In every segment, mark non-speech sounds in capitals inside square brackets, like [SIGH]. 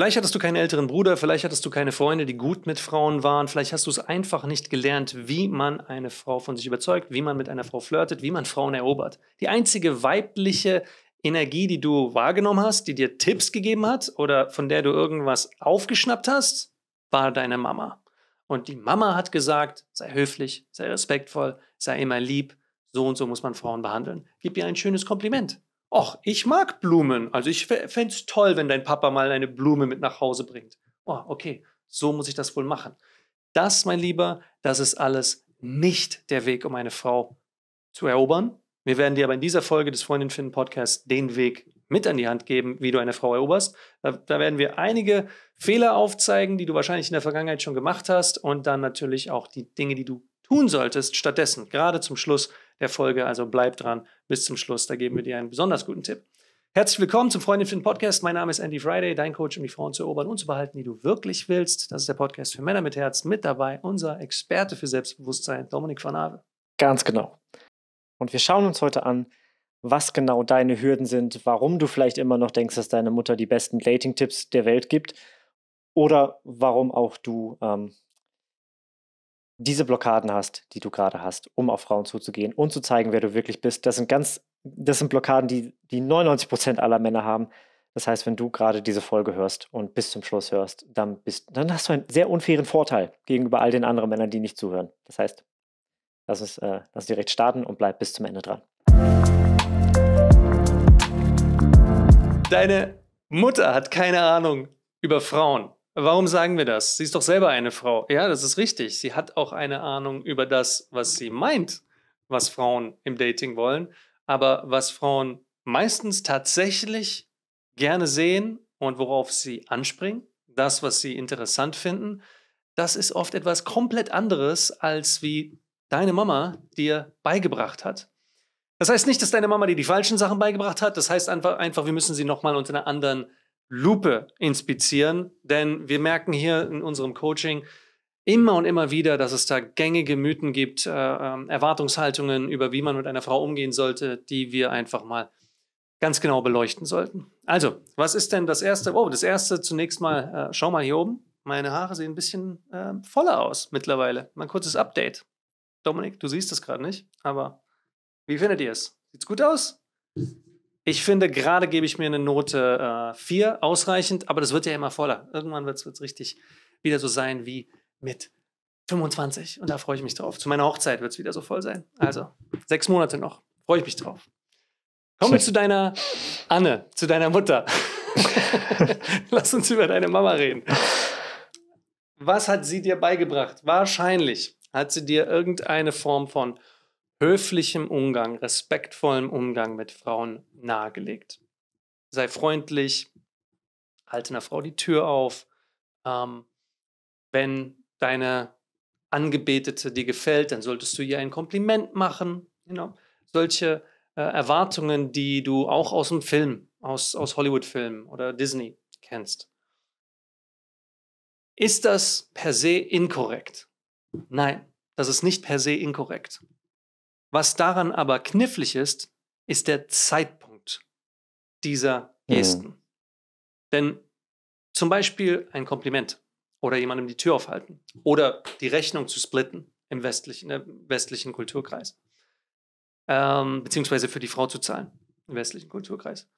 Vielleicht hattest du keinen älteren Bruder, vielleicht hattest du keine Freunde, die gut mit Frauen waren, vielleicht hast du es einfach nicht gelernt, wie man eine Frau von sich überzeugt, wie man mit einer Frau flirtet, wie man Frauen erobert. Die einzige weibliche Energie, die du wahrgenommen hast, die dir Tipps gegeben hat oder von der du irgendwas aufgeschnappt hast, war deine Mama. Und die Mama hat gesagt, sei höflich, sei respektvoll, sei immer lieb, so und so muss man Frauen behandeln. Gib ihr ein schönes Kompliment. Och, ich mag Blumen. Also ich fände es toll, wenn dein Papa mal eine Blume mit nach Hause bringt. Oh, okay, so muss ich das wohl machen. Das, mein Lieber, das ist alles nicht der Weg, um eine Frau zu erobern. Wir werden dir aber in dieser Folge des Freundin finden Podcasts den Weg mit an die Hand geben, wie du eine Frau eroberst. Da, da, werden wir einige Fehler aufzeigen, die du wahrscheinlich in der Vergangenheit schon gemacht hast und dann natürlich auch die Dinge, die du tun solltest stattdessen. Gerade zum Schluss der Folge. Also bleib dran bis zum Schluss. Da geben wir dir einen besonders guten Tipp. Herzlich willkommen zum Freundin für den Podcast. Mein Name ist Andy Friday, dein Coach, um die Frauen zu erobern und zu behalten, die du wirklich willst. Das ist der Podcast für Männer mit Herz. Mit dabei unser Experte für Selbstbewusstsein, Dominik van Ave. Ganz genau. Und wir schauen uns heute an, was genau deine Hürden sind, warum du vielleicht immer noch denkst, dass deine Mutter die besten Dating-Tipps der Welt gibt oder warum auch du ähm, diese Blockaden hast, die du gerade hast, um auf Frauen zuzugehen und zu zeigen, wer du wirklich bist, das sind ganz, das sind Blockaden, die, die 99 Prozent aller Männer haben. Das heißt, wenn du gerade diese Folge hörst und bis zum Schluss hörst, dann, bist, dann hast du einen sehr unfairen Vorteil gegenüber all den anderen Männern, die nicht zuhören. Das heißt, lass uns, äh, lass uns direkt starten und bleib bis zum Ende dran. Deine Mutter hat keine Ahnung über Frauen. Warum sagen wir das? Sie ist doch selber eine Frau. Ja, das ist richtig. Sie hat auch eine Ahnung über das, was sie meint, was Frauen im Dating wollen, aber was Frauen meistens tatsächlich gerne sehen und worauf sie anspringen, das, was sie interessant finden, das ist oft etwas komplett anderes, als wie deine Mama dir beigebracht hat. Das heißt nicht, dass deine Mama dir die falschen Sachen beigebracht hat, das heißt einfach, einfach wir müssen sie nochmal unter einer anderen Lupe inspizieren, denn wir merken hier in unserem Coaching immer und immer wieder, dass es da gängige Mythen gibt, äh, ähm, Erwartungshaltungen über, wie man mit einer Frau umgehen sollte, die wir einfach mal ganz genau beleuchten sollten. Also, was ist denn das Erste? Oh, das Erste zunächst mal, äh, schau mal hier oben, meine Haare sehen ein bisschen äh, voller aus mittlerweile. Mal ein kurzes Update. Dominik, du siehst es gerade nicht, aber wie findet ihr es? Sieht's gut aus? Ich finde, gerade gebe ich mir eine Note äh, 4 ausreichend, aber das wird ja immer voller. Irgendwann wird es richtig wieder so sein wie mit 25. Und da freue ich mich drauf. Zu meiner Hochzeit wird es wieder so voll sein. Also, sechs Monate noch. Freue ich mich drauf. Kommen wir zu deiner Anne, zu deiner Mutter. [LAUGHS] Lass uns über deine Mama reden. Was hat sie dir beigebracht? Wahrscheinlich hat sie dir irgendeine Form von höflichem Umgang, respektvollem Umgang mit Frauen nahegelegt. Sei freundlich, halte einer Frau die Tür auf. Ähm, wenn deine Angebetete dir gefällt, dann solltest du ihr ein Kompliment machen. Genau. Solche äh, Erwartungen, die du auch aus dem Film, aus, aus Hollywood-Filmen oder Disney kennst. Ist das per se inkorrekt? Nein, das ist nicht per se inkorrekt. Was daran aber knifflig ist, ist der Zeitpunkt dieser mhm. Gesten. Mhm. Denn zum Beispiel ein Kompliment oder jemandem die Tür aufhalten oder die Rechnung zu splitten im westlichen, im äh, westlichen Kulturkreis, ähm, beziehungsweise für die Frau zu zahlen im westlichen Kulturkreis.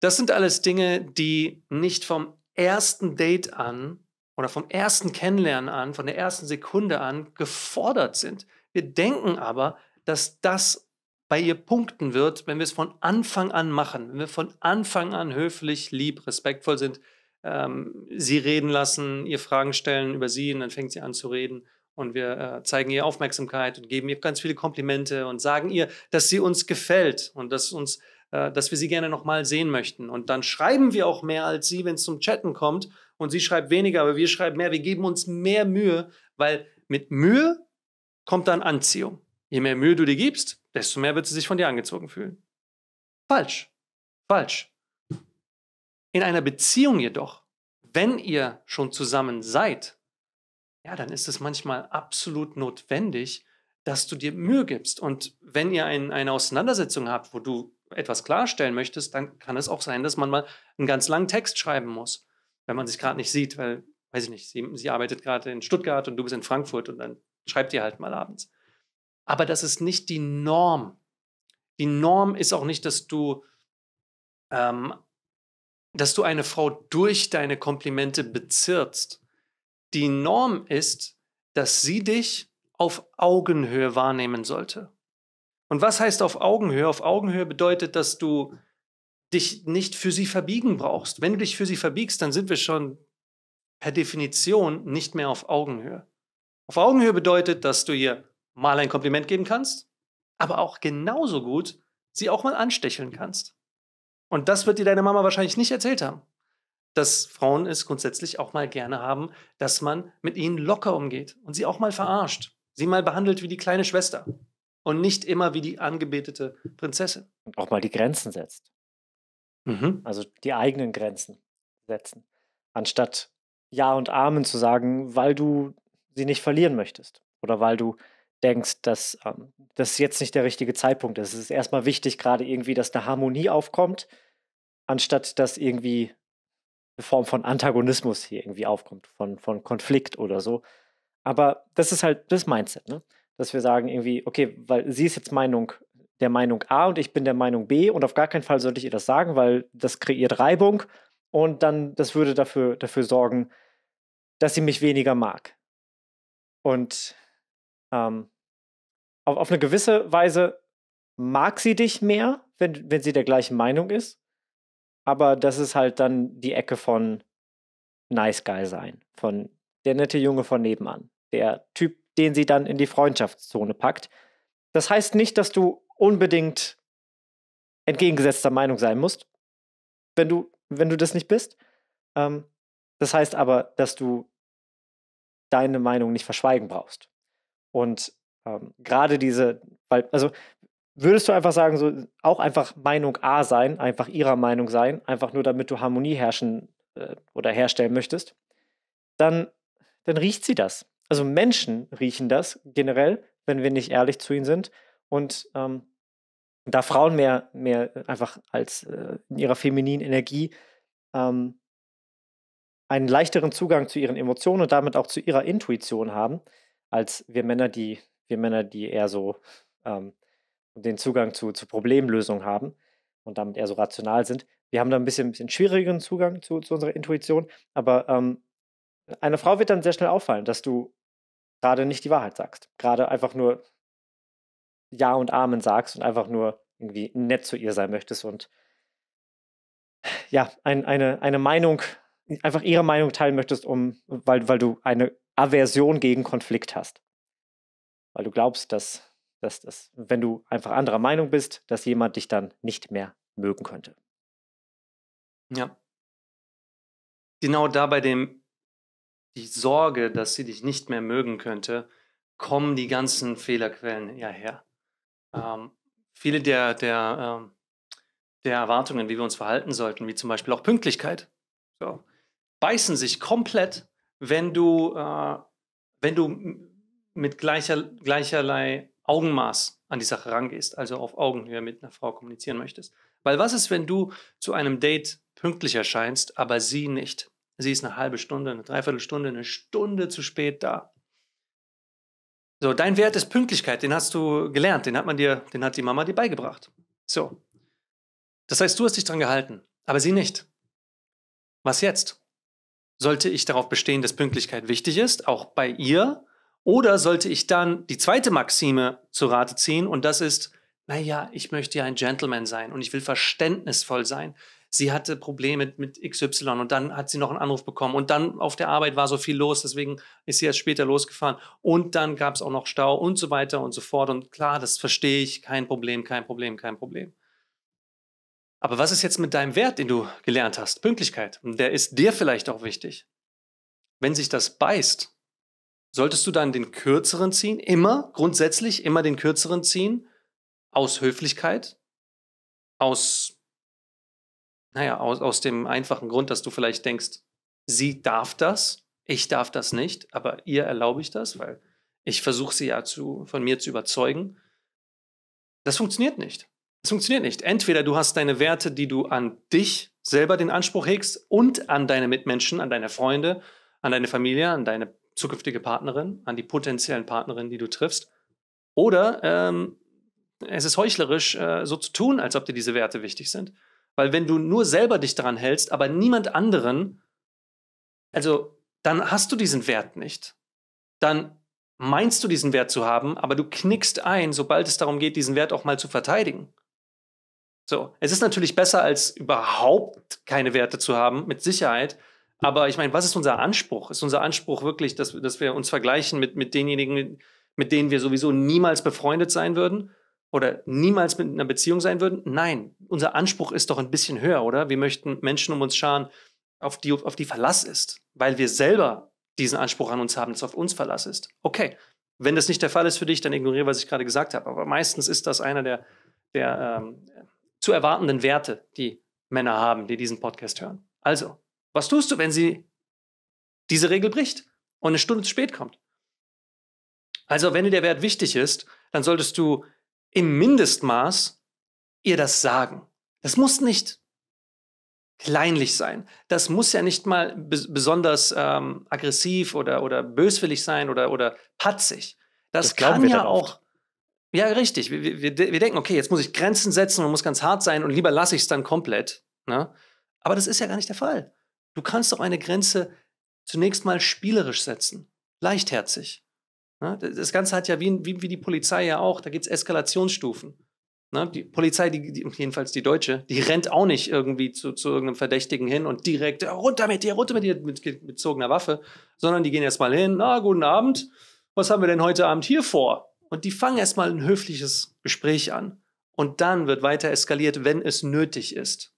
Das sind alles Dinge, die nicht vom ersten Date an oder vom ersten Kennenlernen an, von der ersten Sekunde an gefordert sind. Wir denken aber, dass das bei ihr punkten wird, wenn wir es von Anfang an machen, wenn wir von Anfang an höflich, lieb, respektvoll sind, ähm, sie reden lassen, ihr Fragen stellen über sie und dann fängt sie an zu reden und wir äh, zeigen ihr Aufmerksamkeit und geben ihr ganz viele Komplimente und sagen ihr, dass sie uns gefällt und dass uns, äh, dass wir sie gerne nochmal sehen möchten. Und dann schreiben wir auch mehr als sie, wenn es zum Chatten kommt und sie schreibt weniger, aber wir schreiben mehr. Wir geben uns mehr Mühe, weil mit Mühe kommt dann Anziehung. Je mehr Mühe du dir gibst, desto mehr wird sie sich von dir angezogen fühlen. Falsch. Falsch. In einer Beziehung jedoch, wenn ihr schon zusammen seid, ja, dann ist es manchmal absolut notwendig, dass du dir Mühe gibst. Und wenn ihr ein, eine Auseinandersetzung habt, wo du etwas klarstellen möchtest, dann kann es auch sein, dass man mal einen ganz langen Text schreiben muss, wenn man sich gerade nicht sieht, weil, weiß ich nicht, sie, sie arbeitet gerade in Stuttgart und du bist in Frankfurt und dann schreibt ihr halt mal abends aber das ist nicht die Norm. Die Norm ist auch nicht, dass du, ähm, dass du eine Frau durch deine Komplimente bezirzt. Die Norm ist, dass sie dich auf Augenhöhe wahrnehmen sollte. Und was heißt auf Augenhöhe? Auf Augenhöhe bedeutet, dass du dich nicht für sie verbiegen brauchst. Wenn du dich für sie verbiegst, dann sind wir schon per Definition nicht mehr auf Augenhöhe. Auf Augenhöhe bedeutet, dass du ihr mal ein Kompliment geben kannst, aber auch genauso gut sie auch mal anstecheln kannst. Und das wird dir deine Mama wahrscheinlich nicht erzählt haben, dass Frauen es grundsätzlich auch mal gerne haben, dass man mit ihnen locker umgeht und sie auch mal verarscht, sie mal behandelt wie die kleine Schwester und nicht immer wie die angebetete Prinzessin. Und auch mal die Grenzen setzt. Mhm. Also die eigenen Grenzen setzen, anstatt Ja und Amen zu sagen, weil du sie nicht verlieren möchtest oder weil du denkst, dass ähm, das jetzt nicht der richtige Zeitpunkt ist. Es ist erstmal wichtig, gerade irgendwie, dass eine Harmonie aufkommt, anstatt dass irgendwie eine Form von Antagonismus hier irgendwie aufkommt, von, von Konflikt oder so. Aber das ist halt das Mindset, ne? dass wir sagen irgendwie, okay, weil sie ist jetzt Meinung der Meinung A und ich bin der Meinung B und auf gar keinen Fall sollte ich ihr das sagen, weil das kreiert Reibung und dann das würde dafür, dafür sorgen, dass sie mich weniger mag. Und ähm, auf, auf eine gewisse Weise mag sie dich mehr, wenn, wenn sie der gleichen Meinung ist. Aber das ist halt dann die Ecke von Nice Guy sein, von der nette Junge von nebenan, der Typ, den sie dann in die Freundschaftszone packt. Das heißt nicht, dass du unbedingt entgegengesetzter Meinung sein musst, wenn du, wenn du das nicht bist. Ähm, das heißt aber, dass du deine Meinung nicht verschweigen brauchst. Und ähm, gerade diese, weil, also würdest du einfach sagen, so auch einfach Meinung A sein, einfach ihrer Meinung sein, einfach nur damit du Harmonie herrschen äh, oder herstellen möchtest, dann, dann riecht sie das. Also Menschen riechen das generell, wenn wir nicht ehrlich zu ihnen sind. Und ähm, da Frauen mehr, mehr einfach als äh, in ihrer femininen Energie ähm, einen leichteren Zugang zu ihren Emotionen und damit auch zu ihrer Intuition haben, als wir Männer, die, wir Männer, die eher so ähm, den Zugang zu, zu Problemlösung haben und damit eher so rational sind. Wir haben da ein bisschen, bisschen schwierigeren Zugang zu, zu unserer Intuition, aber ähm, einer Frau wird dann sehr schnell auffallen, dass du gerade nicht die Wahrheit sagst, gerade einfach nur Ja und Amen sagst und einfach nur irgendwie nett zu ihr sein möchtest und ja, ein, eine, eine Meinung einfach ihre Meinung teilen möchtest, um, weil, weil du eine Aversion gegen Konflikt hast. Weil du glaubst, dass, dass, dass, wenn du einfach anderer Meinung bist, dass jemand dich dann nicht mehr mögen könnte. Ja. Genau da bei dem, die Sorge, dass sie dich nicht mehr mögen könnte, kommen die ganzen Fehlerquellen ja her. Ähm, viele der, der, ähm, der Erwartungen, wie wir uns verhalten sollten, wie zum Beispiel auch Pünktlichkeit. So beißen sich komplett, wenn du, äh, wenn du mit gleicher, gleicherlei Augenmaß an die Sache rangehst, also auf Augenhöhe mit einer Frau kommunizieren möchtest. Weil was ist, wenn du zu einem Date pünktlich erscheinst, aber sie nicht? Sie ist eine halbe Stunde, eine Dreiviertelstunde, eine Stunde zu spät da. So, dein Wert ist Pünktlichkeit, den hast du gelernt, den hat man dir, den hat die Mama dir beigebracht. So. Das heißt, du hast dich dran gehalten, aber sie nicht. Was jetzt? sollte ich darauf bestehen, dass Pünktlichkeit wichtig ist, auch bei ihr? Oder sollte ich dann die zweite Maxime zu Rate ziehen und das ist, naja, ich möchte ja ein Gentleman sein und ich will verständnisvoll sein. Sie hatte Probleme mit XY und dann hat sie noch einen Anruf bekommen und dann auf der Arbeit war so viel los, deswegen ist sie erst später losgefahren und dann gab es auch noch Stau und so weiter und so fort und klar, das verstehe ich, kein Problem, kein Problem, kein Problem. Aber was ist jetzt mit deinem Wert, den du gelernt hast? Pünktlichkeit. Und der ist dir vielleicht auch wichtig. Wenn sich das beißt, solltest du dann den Kürzeren ziehen? Immer, grundsätzlich immer den Kürzeren ziehen? Aus Höflichkeit? Aus, naja, aus, aus dem einfachen Grund, dass du vielleicht denkst, sie darf das, ich darf das nicht, aber ihr erlaube ich das, weil ich versuche sie ja zu, von mir zu überzeugen. Das funktioniert nicht. Es funktioniert nicht. Entweder du hast deine Werte, die du an dich selber den Anspruch hegst und an deine Mitmenschen, an deine Freunde, an deine Familie, an deine zukünftige Partnerin, an die potenziellen Partnerinnen, die du triffst. Oder ähm, es ist heuchlerisch, äh, so zu tun, als ob dir diese Werte wichtig sind. Weil wenn du nur selber dich daran hältst, aber niemand anderen, also dann hast du diesen Wert nicht. Dann meinst du diesen Wert zu haben, aber du knickst ein, sobald es darum geht, diesen Wert auch mal zu verteidigen. So, es ist natürlich besser, als überhaupt keine Werte zu haben, mit Sicherheit. Aber ich meine, was ist unser Anspruch? Ist unser Anspruch wirklich, dass, dass wir uns vergleichen mit, mit denjenigen, mit denen wir sowieso niemals befreundet sein würden? Oder niemals mit einer Beziehung sein würden? Nein, unser Anspruch ist doch ein bisschen höher, oder? Wir möchten Menschen um uns scharen, auf die, auf die Verlass ist, weil wir selber diesen Anspruch an uns haben, dass auf uns Verlass ist. Okay, wenn das nicht der Fall ist für dich, dann ignoriere, was ich gerade gesagt habe. Aber meistens ist das einer der, der ähm, zu erwartenden Werte, die Männer haben, die diesen Podcast hören. Also, was tust du, wenn sie diese Regel bricht und eine Stunde zu spät kommt? Also, wenn dir der Wert wichtig ist, dann solltest du im Mindestmaß ihr das sagen. Das muss nicht kleinlich sein. Das muss ja nicht mal besonders ähm, aggressiv oder, oder böswillig sein oder, oder patzig. Das, das kann ja auch ja, richtig. Wir, wir, wir denken, okay, jetzt muss ich Grenzen setzen und muss ganz hart sein und lieber lasse ich es dann komplett. Ne? Aber das ist ja gar nicht der Fall. Du kannst doch eine Grenze zunächst mal spielerisch setzen, leichtherzig. Ne? Das Ganze hat ja, wie, wie, wie die Polizei ja auch, da gibt es Eskalationsstufen. Ne? Die Polizei, die, die, jedenfalls die Deutsche, die rennt auch nicht irgendwie zu, zu irgendeinem Verdächtigen hin und direkt runter mit dir, runter mit dir mit, gezogener Waffe, sondern die gehen erstmal hin, na, guten Abend, was haben wir denn heute Abend hier vor? Und die fangen erstmal ein höfliches Gespräch an. Und dann wird weiter eskaliert, wenn es nötig ist.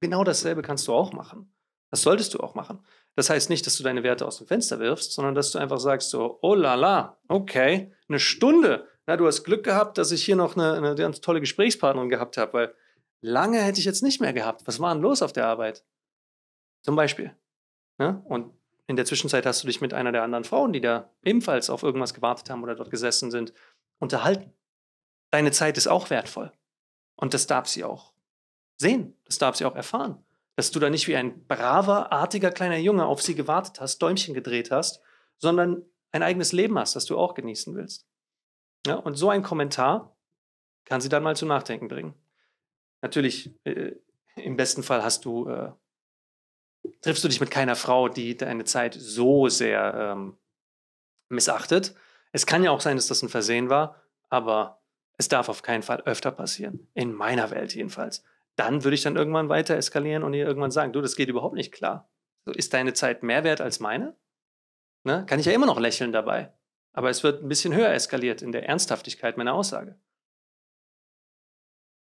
Genau dasselbe kannst du auch machen. Das solltest du auch machen. Das heißt nicht, dass du deine Werte aus dem Fenster wirfst, sondern dass du einfach sagst so, oh la la, okay, eine Stunde. Na, du hast Glück gehabt, dass ich hier noch eine, eine ganz tolle Gesprächspartnerin gehabt habe, weil lange hätte ich jetzt nicht mehr gehabt. Was war denn los auf der Arbeit? Zum Beispiel. Ja? Ne? Und in der Zwischenzeit hast du dich mit einer der anderen Frauen, die da ebenfalls auf irgendwas gewartet haben oder dort gesessen sind, unterhalten. Deine Zeit ist auch wertvoll. Und das darf sie auch sehen. Das darf sie auch erfahren. Dass du da nicht wie ein braver, artiger kleiner Junge auf sie gewartet hast, Däumchen gedreht hast, sondern ein eigenes Leben hast, das du auch genießen willst. Ja, und so ein Kommentar kann sie dann mal zum Nachdenken bringen. Natürlich, äh, im besten Fall hast du, äh, triffst du dich mit keiner Frau, die deine Zeit so sehr ähm, missachtet. Es kann ja auch sein, dass das ein Versehen war, aber es darf auf keinen Fall öfter passieren. In meiner Welt jedenfalls. Dann würde ich dann irgendwann weiter eskalieren und ihr irgendwann sagen, du, das geht überhaupt nicht klar. So, ist deine Zeit mehr wert als meine? Ne? Kann ich ja immer noch lächeln dabei. Aber es wird ein bisschen höher eskaliert in der Ernsthaftigkeit meiner Aussage.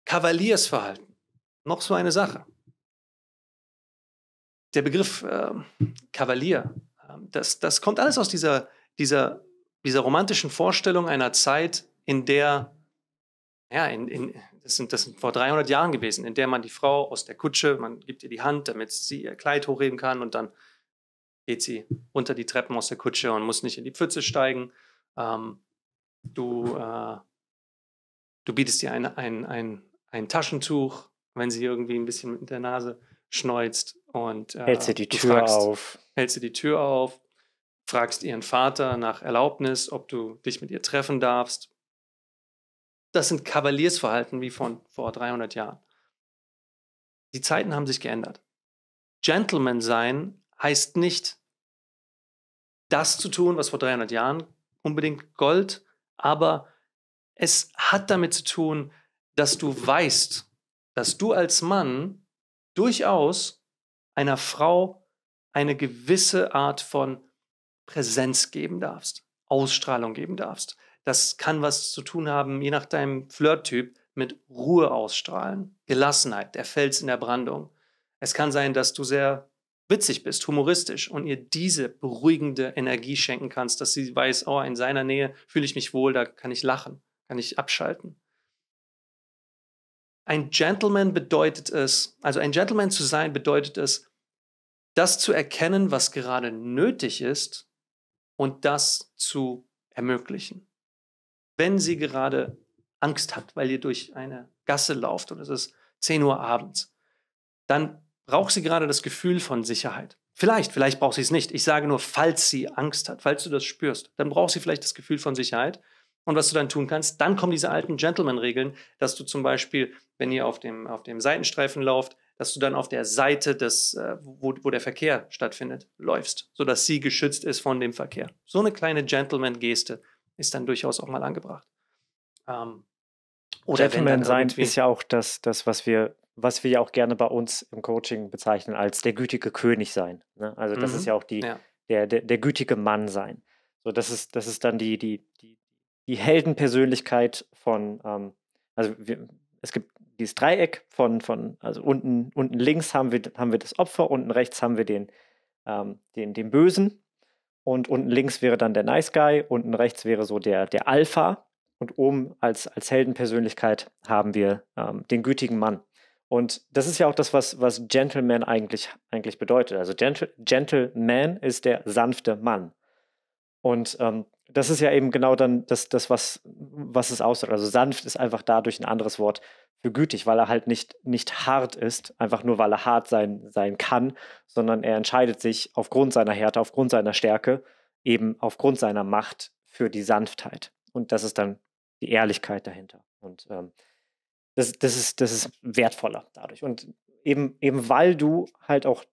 Kavaliersverhalten. Noch so eine Sache. Der Begriff äh, Kavalier, äh, das, das kommt alles aus dieser, dieser dieser romantischen Vorstellung einer Zeit, in der, ja, in, in, das, sind, das sind vor 300 Jahren gewesen, in der man die Frau aus der Kutsche, man gibt ihr die Hand, damit sie ihr Kleid hochheben kann und dann geht sie unter die Treppen aus der Kutsche und muss nicht in die Pfütze steigen. Ähm, du, äh, du bietest ihr ein, ein, ein, ein Taschentuch, wenn sie irgendwie ein bisschen mit der Nase schneuzt und äh, hältst du die Tür fragst, auf. Hältst du die Tür auf fragst ihren Vater nach Erlaubnis, ob du dich mit ihr treffen darfst. Das sind Kavaliersverhalten wie von vor 300 Jahren. Die Zeiten haben sich geändert. Gentleman sein heißt nicht, das zu tun, was vor 300 Jahren unbedingt Gold, aber es hat damit zu tun, dass du weißt, dass du als Mann durchaus einer Frau eine gewisse Art von Präsenz geben darfst, Ausstrahlung geben darfst. Das kann was zu tun haben, je nach deinem Flirttyp, mit Ruhe ausstrahlen, Gelassenheit, der Fels in der Brandung. Es kann sein, dass du sehr witzig bist, humoristisch und ihr diese beruhigende Energie schenken kannst, dass sie weiß, oh, in seiner Nähe fühle ich mich wohl, da kann ich lachen, kann ich abschalten. Ein Gentleman bedeutet es, also ein Gentleman zu sein bedeutet es, das zu erkennen, was gerade nötig ist und das zu ermöglichen. Wenn sie gerade Angst hat, weil ihr durch eine Gasse lauft und es ist 10 Uhr abends, dann braucht sie gerade das Gefühl von Sicherheit. Vielleicht, vielleicht braucht sie es nicht. Ich sage nur, falls sie Angst hat, falls du das spürst, dann braucht sie vielleicht das Gefühl von Sicherheit. Und was du dann tun kannst, dann kommen diese alten Gentleman-Regeln, dass du zum Beispiel, wenn ihr auf dem, auf dem Seitenstreifen lauft, dass du dann auf der Seite des, äh, wo, wo der Verkehr stattfindet, läufst, sodass sie geschützt ist von dem Verkehr. So eine kleine Gentleman-Geste ist dann durchaus auch mal angebracht. Ähm, oder Gentleman sein ist ja auch das, das was wir was wir ja auch gerne bei uns im Coaching bezeichnen als der gütige König sein. Ne? Also das mhm. ist ja auch die, ja. Der, der, der, gütige Mann sein. So, das ist, das ist dann die, die, die, die Heldenpersönlichkeit von, ähm, also wir, es gibt dieses Dreieck von, von also unten, unten links haben wir, haben wir das Opfer, unten rechts haben wir den, ähm, den, den Bösen und unten links wäre dann der Nice Guy, unten rechts wäre so der, der Alpha und oben als, als Heldenpersönlichkeit haben wir ähm, den gütigen Mann. Und das ist ja auch das, was, was Gentleman eigentlich, eigentlich bedeutet. Also Gentle, Gentleman ist der sanfte Mann. Und ähm, das ist ja eben genau dann das, das was, was es ausdrückt. Also sanft ist einfach dadurch ein anderes Wort für gütig, weil er halt nicht, nicht hart ist, einfach nur weil er hart sein, sein kann, sondern er entscheidet sich aufgrund seiner Härte, aufgrund seiner Stärke, eben aufgrund seiner Macht für die Sanftheit. Und das ist dann die Ehrlichkeit dahinter. Und ähm, das, das, ist, das ist wertvoller dadurch. Und eben, eben weil du halt auch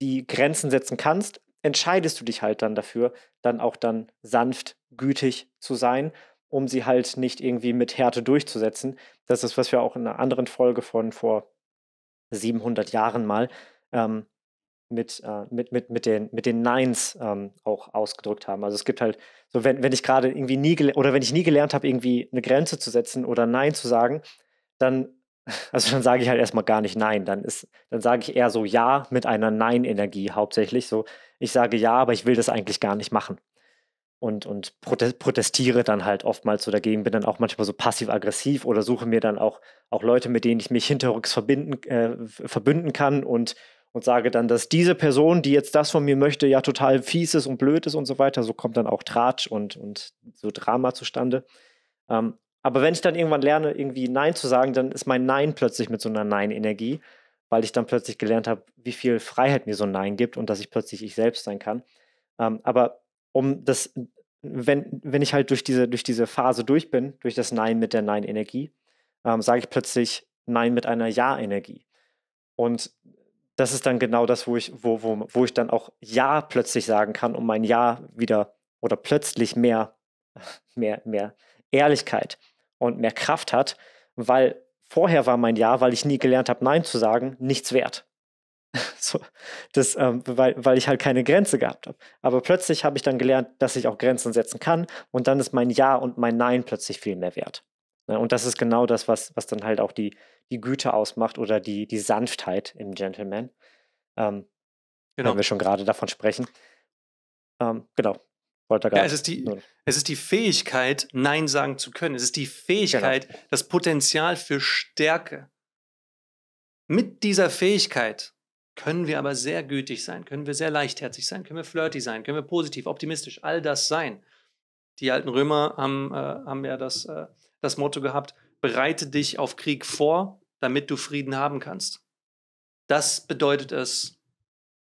die Grenzen setzen kannst, entscheidest du dich halt dann dafür, dann auch dann sanft, gütig zu sein, um sie halt nicht irgendwie mit Härte durchzusetzen. Das ist, was wir auch in einer anderen Folge von vor 700 Jahren mal ähm, mit, äh, mit, mit, mit, den, mit den Neins ähm, auch ausgedrückt haben. Also es gibt halt, so wenn, wenn ich gerade irgendwie nie oder wenn ich nie gelernt habe, irgendwie eine Grenze zu setzen oder Nein zu sagen, dann also dann sage ich halt erstmal gar nicht nein. Dann ist, dann sage ich eher so ja mit einer Nein-Energie hauptsächlich. So, ich sage ja, aber ich will das eigentlich gar nicht machen. Und, und protestiere dann halt oftmals so dagegen, bin dann auch manchmal so passiv-aggressiv oder suche mir dann auch, auch Leute, mit denen ich mich hinterrücks verbinden, äh, verbünden kann und, und sage dann, dass diese Person, die jetzt das von mir möchte, ja total fies ist und blöd ist und so weiter. So kommt dann auch Tratsch und, und so Drama zustande. Um, ähm, aber wenn ich dann irgendwann lerne, irgendwie Nein zu sagen, dann ist mein Nein plötzlich mit so einer Nein-Energie, weil ich dann plötzlich gelernt habe, wie viel Freiheit mir so ein Nein gibt und dass ich plötzlich ich selbst sein kann. Ähm, aber um das, wenn, wenn ich halt durch diese, durch diese Phase durch bin, durch das Nein mit der Nein-Energie, ähm, sage ich plötzlich Nein mit einer Ja-Energie. Und das ist dann genau das, wo ich, wo, wo, wo ich dann auch Ja plötzlich sagen kann, um mein Ja wieder oder plötzlich mehr, [LAUGHS] mehr, mehr Ehrlichkeit und mehr Kraft hat, weil vorher war mein Ja, weil ich nie gelernt habe, Nein zu sagen, nichts wert. [LAUGHS] So, das, ähm, weil, weil ich halt keine Grenze gehabt habe. Aber plötzlich habe ich dann gelernt, dass ich auch Grenzen setzen kann und dann ist mein Ja und mein Nein plötzlich viel mehr wert. Ne, und das ist genau das, was, was dann halt auch die, die Güte ausmacht oder die, die Sanftheit im Gentleman. Ähm, genau. Wenn wir schon gerade davon sprechen. Ähm, genau, ja, es ist, die, es ist die Fähigkeit, Nein sagen zu können. Es ist die Fähigkeit, genau. das Potenzial für Stärke. Mit dieser Fähigkeit können wir aber sehr gütig sein, können wir sehr leichtherzig sein, können wir flirty sein, können wir positiv, optimistisch, all das sein. Die alten Römer haben, äh, haben ja das, äh, das Motto gehabt, bereite dich auf Krieg vor, damit du Frieden haben kannst. Das bedeutet es,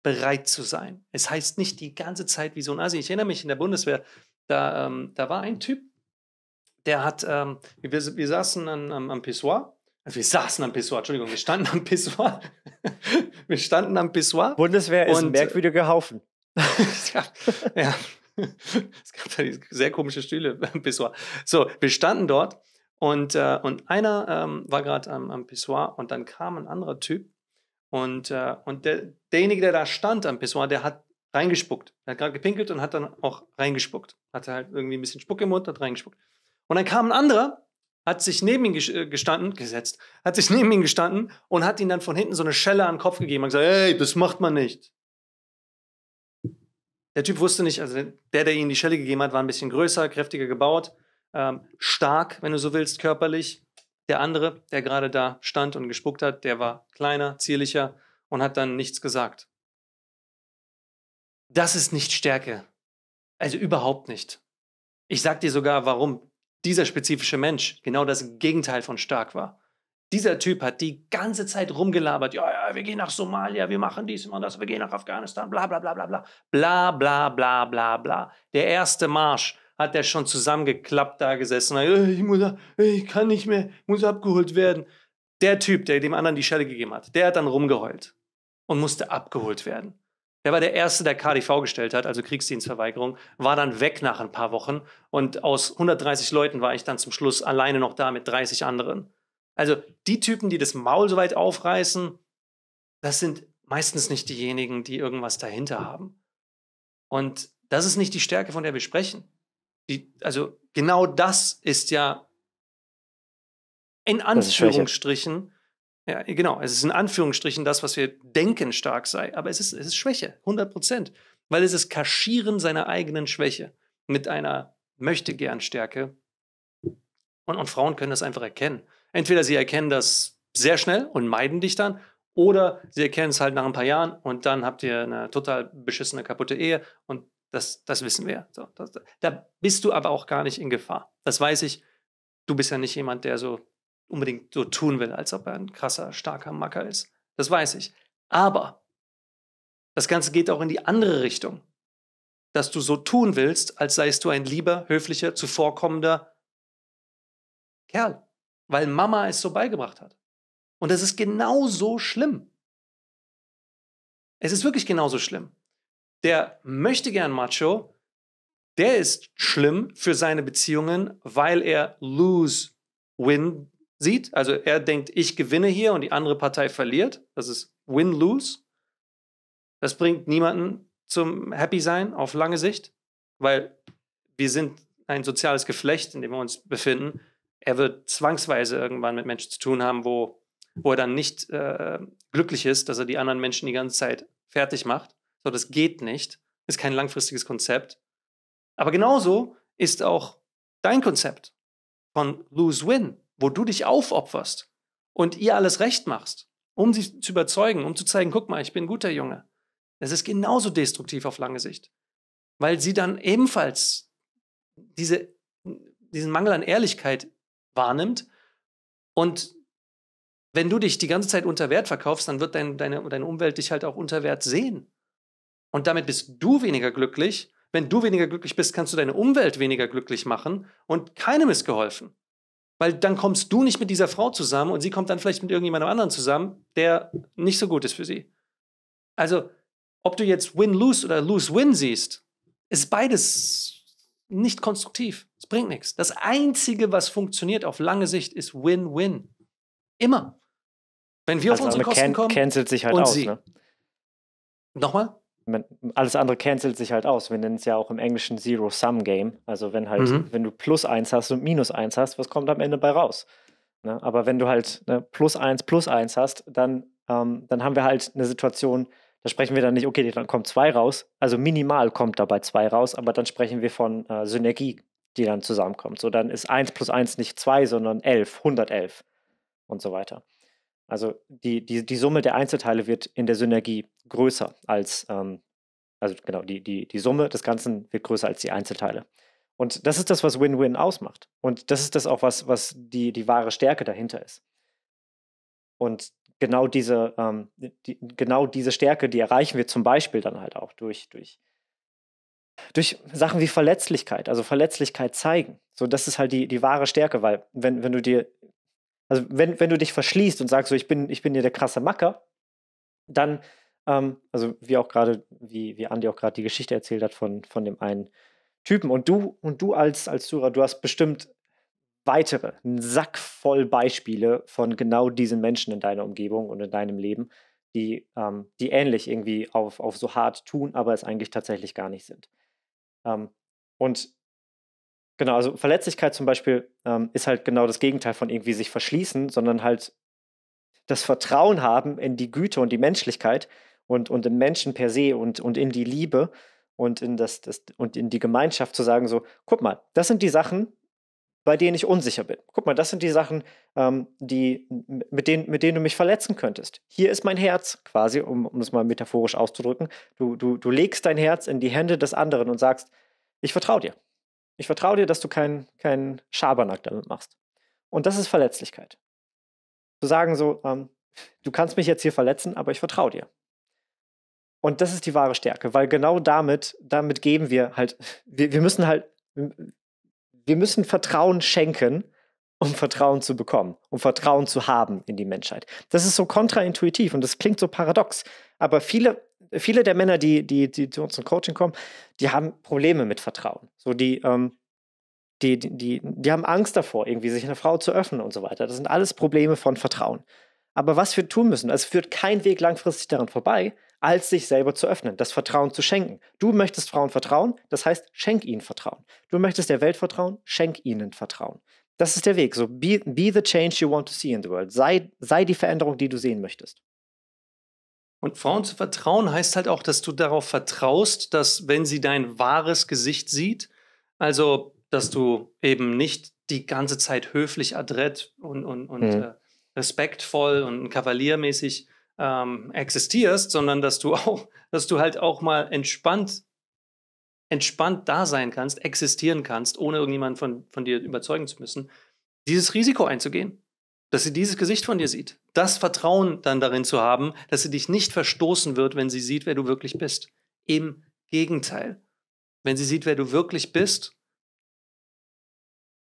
bereit zu sein. Es heißt nicht die ganze Zeit wie so ein Asi. Ich erinnere mich in der Bundeswehr, da, ähm, da war ein Typ, der hat, ähm, wir, wir saßen an, am, am Pissoir, also wir saßen am Pissoir, Entschuldigung, wir standen am Pissoir. [LAUGHS] wir standen am Pissoir. Bundeswehr ist ein merkwürdiger Haufen. [LAUGHS] ja, ja. [LAUGHS] Es gab da diese sehr komische Stühle am Pissoir. So, wir standen dort und, äh, und einer ähm, war gerade am, am Pissoir und dann kam ein anderer Typ und, äh, und der, derjenige, der da stand am Pissoir, der hat reingespuckt. Er hat gerade gepinkelt und hat dann auch reingespuckt. Hatte halt irgendwie ein bisschen Spuck im Mund, hat reingespuckt. Und dann kam ein anderer, hat sich neben ihn äh, gestanden, gesetzt, hat sich [LAUGHS] neben ihn gestanden und hat ihn dann von hinten so eine Schelle an den Kopf gegeben und gesagt, hey, das macht man nicht. Der Typ wusste nicht, also der, der ihm die Schelle gegeben hat, war ein bisschen größer, kräftiger gebaut, ähm, stark, wenn du so willst, körperlich, der andere, der gerade da stand und gespuckt hat, der war kleiner, zierlicher und hat dann nichts gesagt. Das ist nicht Stärke. Also überhaupt nicht. Ich sag dir sogar, warum dieser spezifische Mensch genau das Gegenteil von stark war. Dieser Typ hat die ganze Zeit rumgelabert, ja, ja, wir gehen nach Somalia, wir machen dies, und das, wir gehen nach Afghanistan, bla bla bla bla. Bla bla bla bla bla. Der erste Marsch hat er schon zusammengeklappt da gesessen. Äh, ich, muss, äh, ich kann nicht mehr, muss abgeholt werden. Der Typ, der dem anderen die Schelle gegeben hat, der hat dann rumgeheult und musste abgeholt werden. Der war der Erste, der KDV gestellt hat, also Kriegsdienstverweigerung, war dann weg nach ein paar Wochen und aus 130 Leuten war ich dann zum Schluss alleine noch da mit 30 anderen. Also die Typen, die das Maul so weit aufreißen, das sind meistens nicht diejenigen, die irgendwas dahinter haben. Und das ist nicht die Stärke, von der wir sprechen. Die, also genau das ist ja in Anführungsstrichen, ja, genau, es ist in Anführungsstrichen das, was wir denken stark sei, aber es ist, es ist Schwäche, 100 Prozent, weil es ist Kaschieren seiner eigenen Schwäche mit einer möchte gern Stärke. Und, und Frauen können das einfach erkennen. Entweder sie erkennen das sehr schnell und meiden dich dann, oder sie erkennen es halt nach ein paar Jahren und dann habt ihr eine total beschissene, kaputte Ehe und das, das wissen wir. So, das, da bist du aber auch gar nicht in Gefahr. Das weiß ich. Du bist ja nicht jemand, der so unbedingt so tun will, als ob er ein krasser, starker Macker ist. Das weiß ich. Aber das Ganze geht auch in die andere Richtung. Dass du so tun willst, als seist du ein lieber, höflicher, zuvorkommender Kerl, weil Mama es so beigebracht hat. Und das ist genauso schlimm. Es ist wirklich genauso schlimm der möchte gern Macho, der ist schlimm für seine Beziehungen, weil er lose win sieht. Also er denkt, ich gewinne hier und die andere Partei verliert. Das ist win lose. Das bringt niemanden zum Happy sein auf lange Sicht, weil wir sind ein soziales Geflecht, in dem wir uns befinden. Er wird zwangsweise irgendwann mit Menschen zu tun haben, wo, wo er dann nicht äh, glücklich ist, dass er die anderen Menschen die ganze Zeit fertig macht. So, das geht nicht. Ist kein langfristiges Konzept. Aber genauso ist auch dein Konzept von Lose-Win, wo du dich aufopferst und ihr alles recht machst, um sie zu überzeugen, um zu zeigen, guck mal, ich bin ein guter Junge. Das ist genauso destruktiv auf lange Sicht, weil sie dann ebenfalls diese, diesen Mangel an Ehrlichkeit wahrnimmt. Und wenn du dich die ganze Zeit unter Wert verkaufst, dann wird dein, deine, deine Umwelt dich halt auch unter Wert sehen. Und damit bist du weniger glücklich. Wenn du weniger glücklich bist, kannst du deine Umwelt weniger glücklich machen und keinem ist geholfen. Weil dann kommst du nicht mit dieser Frau zusammen und sie kommt dann vielleicht mit irgendjemandem anderen zusammen, der nicht so gut ist für sie. Also, ob du jetzt Win-Lose oder Lose-Win siehst, ist beides nicht konstruktiv. Es bringt nichts. Das Einzige, was funktioniert auf lange Sicht, ist Win-Win. Immer. Wenn wir also auf unsere Kosten can kommen. Cancelt sich halt und aus, sie. Ne? Nochmal? alles andere cancelt sich halt aus. Wir nennen es ja auch im Englischen Zero-Sum-Game. Also wenn halt, mhm. wenn du plus eins hast und minus eins hast, was kommt am Ende bei raus? Ne? Aber wenn du halt ne, plus eins, plus eins hast, dann, ähm, dann haben wir halt eine Situation, da sprechen wir dann nicht, okay, dann kommt zwei raus. Also minimal kommt dabei zwei raus, aber dann sprechen wir von äh, Synergie, die dann zusammenkommt. So, dann ist eins plus eins nicht zwei, sondern elf, 111 und so weiter. Also die, die, die Summe der Einzelteile wird in der Synergie größer als, ähm, also genau, die, die, die Summe des Ganzen wird größer als die Einzelteile. Und das ist das, was Win-Win ausmacht. Und das ist das auch, was, was die, die wahre Stärke dahinter ist. Und genau diese, ähm, die, genau diese Stärke, die erreichen wir zum Beispiel dann halt auch durch, durch, durch Sachen wie Verletzlichkeit, also Verletzlichkeit zeigen. So, das ist halt die, die wahre Stärke, weil wenn, wenn du dir also wenn, wenn du dich verschließt und sagst so, ich bin, ich bin hier der krasse Macker, dann, ähm, also wie auch gerade, wie, wie Andi auch gerade die Geschichte erzählt hat von, von dem einen Typen und du, und du als, als Zuhörer, du hast bestimmt weitere, einen Sack voll Beispiele von genau diesen Menschen in deiner Umgebung und in deinem Leben, die, ähm, die ähnlich irgendwie auf, auf so hart tun, aber es eigentlich tatsächlich gar nicht sind. Ähm, und Genau, also Verletzlichkeit zum Beispiel ähm, ist halt genau das Gegenteil von irgendwie sich verschließen, sondern halt das Vertrauen haben in die Güte und die Menschlichkeit und, und im Menschen per se und, und in die Liebe und in, das, das, und in die Gemeinschaft zu sagen, so, guck mal, das sind die Sachen, bei denen ich unsicher bin. Guck mal, das sind die Sachen, ähm, die, mit, denen, mit denen du mich verletzen könntest. Hier ist mein Herz, quasi, um, um es mal metaphorisch auszudrücken. Du, du, du legst dein Herz in die Hände des anderen und sagst, ich vertraue dir. Ich vertraue dir, dass du keinen kein Schabernack damit machst. Und das ist Verletzlichkeit. Zu sagen so, ähm, du kannst mich jetzt hier verletzen, aber ich vertraue dir. Und das ist die wahre Stärke, weil genau damit, damit geben wir halt, [LAUGHS] wir, wir müssen halt, wir müssen Vertrauen schenken, um Vertrauen zu bekommen, um Vertrauen zu haben in die Menschheit. Das ist so kontraintuitiv und das klingt so paradox. Aber viele viele der Männer, die, die, die zu uns im Coaching kommen, die haben Probleme mit Vertrauen. So, die, ähm, die, die, die, die haben Angst davor, irgendwie sich einer Frau zu öffnen und so weiter. Das sind alles Probleme von Vertrauen. Aber was wir tun müssen, es führt kein Weg langfristig daran vorbei, als sich selber zu öffnen, das Vertrauen zu schenken. Du möchtest Frauen vertrauen, das heißt, schenk ihnen Vertrauen. Du möchtest der Welt vertrauen, schenk ihnen Vertrauen. Das ist der Weg. So be, be the change you want to see in the world. Sei, sei die Veränderung, die du sehen möchtest. Und Frauen zu vertrauen heißt halt auch, dass du darauf vertraust, dass wenn sie dein wahres Gesicht sieht, also dass du eben nicht die ganze Zeit höflich, adrett und, und, und mhm. äh, respektvoll und kavaliermäßig ähm, existierst, sondern dass du [LAUGHS] auch, dass du halt auch mal entspannt, entspannt da sein kannst, existieren kannst, ohne irgendjemanden von, von dir überzeugen zu müssen, dieses Risiko einzugehen dass sie dieses Gesicht von dir sieht. Das Vertrauen dann darin zu haben, dass sie dich nicht verstoßen wird, wenn sie sieht, wer du wirklich bist. Im Gegenteil. Wenn sie sieht, wer du wirklich bist,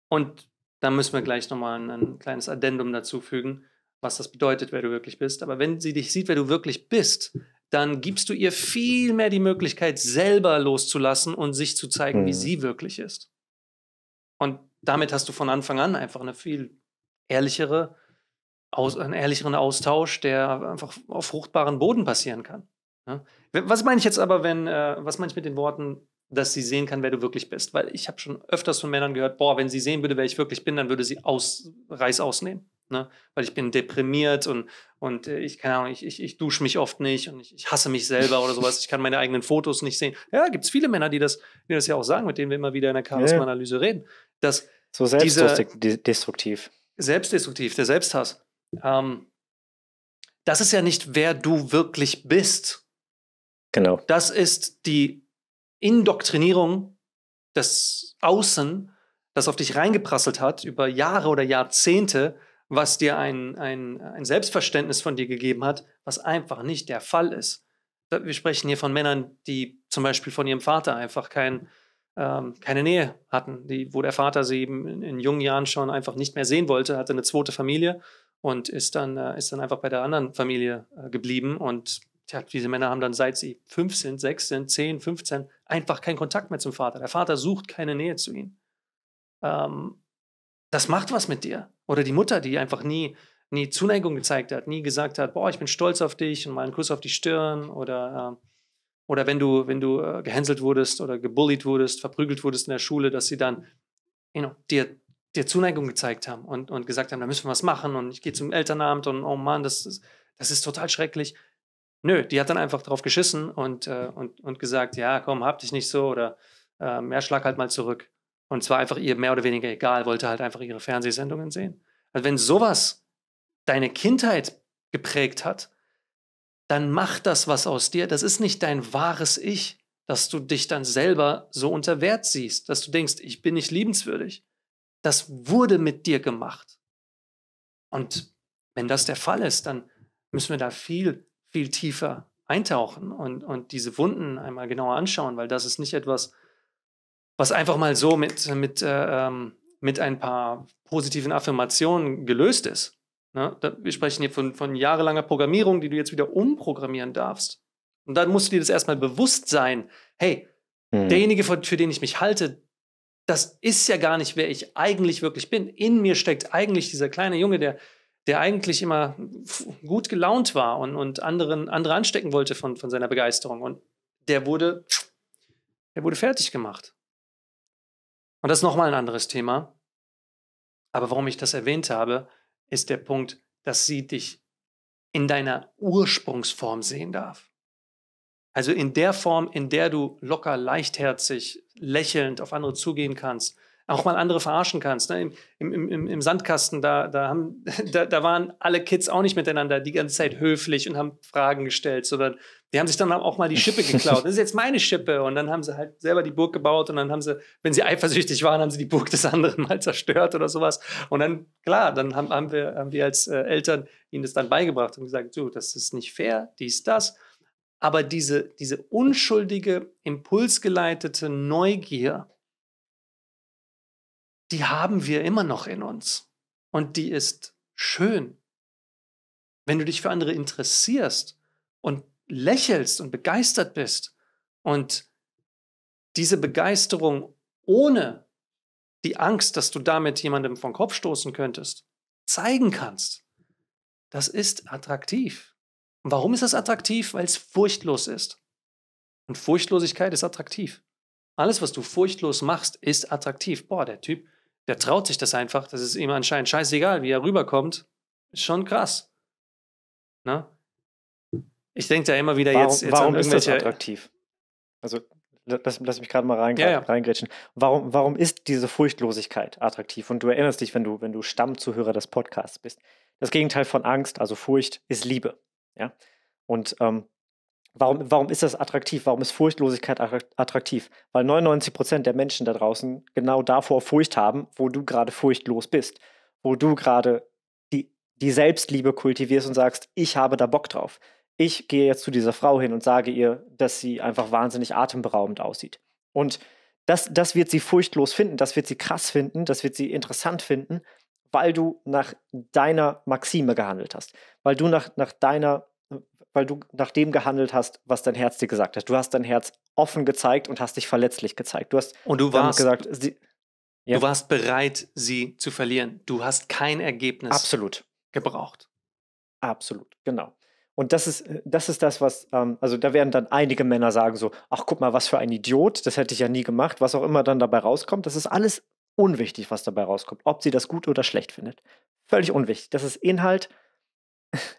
und dann müssen wir gleich nochmal ein, kleines Addendum dazu fügen, was das bedeutet, wer du wirklich bist. Aber wenn sie dich sieht, wer du wirklich bist, dann gibst du ihr viel mehr die Möglichkeit, selber loszulassen und sich zu zeigen, mhm. wie sie wirklich ist. Und damit hast du von Anfang an einfach eine viel ehrlichere, aus, mhm. einen ehrlicheren Austausch, der einfach auf fruchtbaren Boden passieren kann. Ja? Ne? Was meine ich jetzt aber, wenn, äh, was meine ich mit den Worten, dass sie sehen kann, wer du wirklich bist? Weil ich habe schon öfters von Männern gehört, boah, wenn sie sehen würde, wer ich wirklich bin, dann würde sie aus, Reis ausnehmen. Ne? Weil ich bin deprimiert und, und äh, ich, keine Ahnung, ich, ich, ich dusche mich oft nicht und ich, ich, hasse mich selber oder sowas. Ich kann meine eigenen Fotos nicht sehen. Ja, gibt es viele Männer, die das, die das ja auch sagen, mit denen wir immer wieder in der Charisma-Analyse reden. Dass so selbstdestruktiv selbstdestruktiv, der Selbsthass. Ähm, das ist ja nicht, wer du wirklich bist. Genau. Das ist die Indoktrinierung des Außen, das auf dich reingeprasselt hat über Jahre oder Jahrzehnte, was dir ein, ein, ein Selbstverständnis von dir gegeben hat, was einfach nicht der Fall ist. Wir sprechen hier von Männern, die zum Beispiel von ihrem Vater einfach kein, ähm, keine Nähe hatten, die, wo der Vater sie eben in, in, jungen Jahren schon einfach nicht mehr sehen wollte, hatte eine zweite Familie und ist dann, äh, ist dann einfach bei der anderen Familie äh, geblieben. Und tja, diese Männer haben dann seit sie fünf sind, sechs sind, zehn, 15 einfach keinen Kontakt mehr zum Vater. Der Vater sucht keine Nähe zu ihnen. Ähm, das macht was mit dir. Oder die Mutter, die einfach nie, nie Zuneigung gezeigt hat, nie gesagt hat, boah, ich bin stolz auf dich und mal einen Kuss auf die Stirn oder äh, oder wenn du, wenn du äh, gehänselt wurdest oder gebullied wurdest, verprügelt wurdest in der Schule, dass sie dann you know, dir, dir Zuneigung gezeigt haben und, und gesagt haben, da müssen wir was machen und ich gehe zum Elternamt und oh Mann, das ist, das ist total schrecklich. Nö, die hat dann einfach drauf geschissen und, äh, und, und gesagt, ja, komm, hab dich nicht so oder äh, mehr schlag halt mal zurück. Und zwar einfach ihr mehr oder weniger egal, wollte halt einfach ihre Fernsehsendungen sehen. Also wenn sowas deine Kindheit geprägt hat, dann macht das was aus dir. Das ist nicht dein wahres Ich, dass du dich dann selber so unter Wert siehst, dass du denkst, ich bin nicht liebenswürdig. Das wurde mit dir gemacht. Und wenn das der Fall ist, dann müssen wir da viel, viel tiefer eintauchen und, und diese Wunden einmal genauer anschauen, weil das ist nicht etwas, was einfach mal so mit, mit, äh, ähm, mit ein paar positiven Affirmationen gelöst ist. Na, ne? da, wir sprechen hier von, von jahrelanger Programmierung, die du jetzt wieder umprogrammieren darfst. Und dann musst du dir das erstmal bewusst sein. Hey, mhm. derjenige, für, für den ich mich halte, das ist ja gar nicht, wer ich eigentlich wirklich bin. In mir steckt eigentlich dieser kleine Junge, der, der eigentlich immer gut gelaunt war und, und anderen, andere anstecken wollte von, von seiner Begeisterung. Und der wurde, der wurde fertig gemacht. Und das ist nochmal ein anderes Thema. Aber warum ich das erwähnt habe, ist der Punkt, dass sie dich in deiner Ursprungsform sehen darf. Also in der Form, in der du locker, leichtherzig, lächelnd auf andere zugehen kannst, auch mal andere verarschen kannst. Ne? Im, im, im, Im, Sandkasten, da, da, haben, [LAUGHS] da, da, waren alle Kids auch nicht miteinander die ganze Zeit höflich und haben Fragen gestellt, sondern die haben sich dann auch mal die Schippe geklaut. [LAUGHS] Das ist jetzt meine Schippe. Und dann haben sie halt selber die Burg gebaut und dann haben sie, wenn sie eifersüchtig waren, haben sie die Burg des anderen mal zerstört oder sowas. Und dann, klar, dann haben, haben, wir, haben wir als äh, Eltern ihnen das dann beigebracht und gesagt, du, das ist nicht fair, dies, das. Aber diese, diese unschuldige, impulsgeleitete Neugier, die haben wir immer noch in uns. Und die ist schön. Wenn du dich für andere interessierst und lächelst und begeistert bist und diese Begeisterung ohne die Angst, dass du damit jemandem vom Kopf stoßen könntest, zeigen kannst, das ist attraktiv. Und warum ist das attraktiv? Weil es furchtlos ist. Und Furchtlosigkeit ist attraktiv. Alles, was du furchtlos machst, ist attraktiv. Boah, der Typ der traut sich das einfach. Das ist ihm anscheinend scheißegal, wie er rüberkommt. Ist schon krass. Ne? Ich denke da immer wieder warum, jetzt, jetzt warum an irgendwelche... Ist das attraktiv? Also lass, lass mich gerade mal rein, ja, ja. reingrätschen. Warum, warum ist diese Furchtlosigkeit attraktiv? Und du erinnerst dich, wenn du, wenn du Stammzuhörer des Podcasts bist. Das Gegenteil von Angst, also Furcht, ist Liebe. Ja? Und ähm, Warum, warum ist das attraktiv? Warum ist Furchtlosigkeit attraktiv? Weil 99 Prozent der Menschen da draußen genau davor Furcht haben, wo du gerade furchtlos bist, wo du gerade die, die Selbstliebe kultivierst und sagst, ich habe da Bock drauf. Ich gehe jetzt zu dieser Frau hin und sage ihr, dass sie einfach wahnsinnig atemberaubend aussieht. Und das, das wird sie furchtlos finden, das wird sie krass finden, das wird sie interessant finden, weil du nach deiner Maxime gehandelt hast, weil du nach, nach deiner weil du nach dem gehandelt hast, was dein Herz dir gesagt hat. Du hast dein Herz offen gezeigt und hast dich verletzlich gezeigt. Du hast und du warst gesagt, sie, ja. du warst bereit, sie zu verlieren. Du hast kein Ergebnis absolut gebraucht. Absolut, genau. Und das ist, äh, das ist das, was, ähm, also da werden dann einige Männer sagen so, ach guck mal, was für ein Idiot, das hätte ich ja nie gemacht, was auch immer dann dabei rauskommt, das ist alles unwichtig, was dabei rauskommt, ob sie das gut oder schlecht findet. Völlig unwichtig. Das ist Inhalt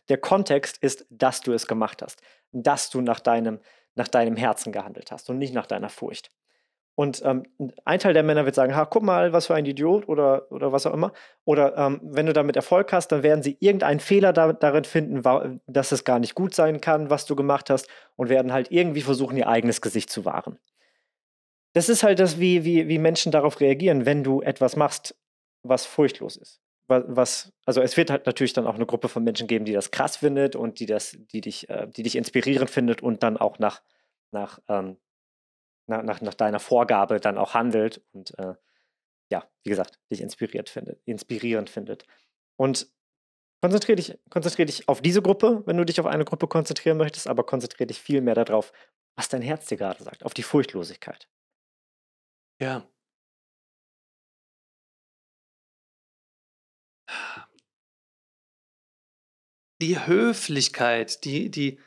der Kontext ist, dass du es gemacht hast, dass du nach deinem, nach deinem Herzen gehandelt hast und nicht nach deiner Furcht. Und ähm, ein Teil der Männer wird sagen, ha, guck mal, was für ein Idiot oder, oder was auch immer. Oder ähm, wenn du damit Erfolg hast, dann werden sie irgendeinen Fehler da, darin finden, dass es gar nicht gut sein kann, was du gemacht hast und werden halt irgendwie versuchen, ihr eigenes Gesicht zu wahren. Das ist halt das, wie, wie, wie Menschen darauf reagieren, wenn du etwas machst, was furchtlos ist was, also es wird halt natürlich dann auch eine Gruppe von Menschen geben, die das krass findet und die das, die dich, äh, die dich inspirierend findet und dann auch nach, nach, ähm, nach, nach, nach, deiner Vorgabe dann auch handelt und äh, ja, wie gesagt, dich inspiriert findet, inspirierend findet. Und konzentriere dich, konzentrier dich auf diese Gruppe, wenn du dich auf eine Gruppe konzentrieren möchtest, aber konzentriere dich viel mehr darauf, was dein Herz dir gerade sagt, auf die Furchtlosigkeit. Ja, die Höflichkeit, die, die,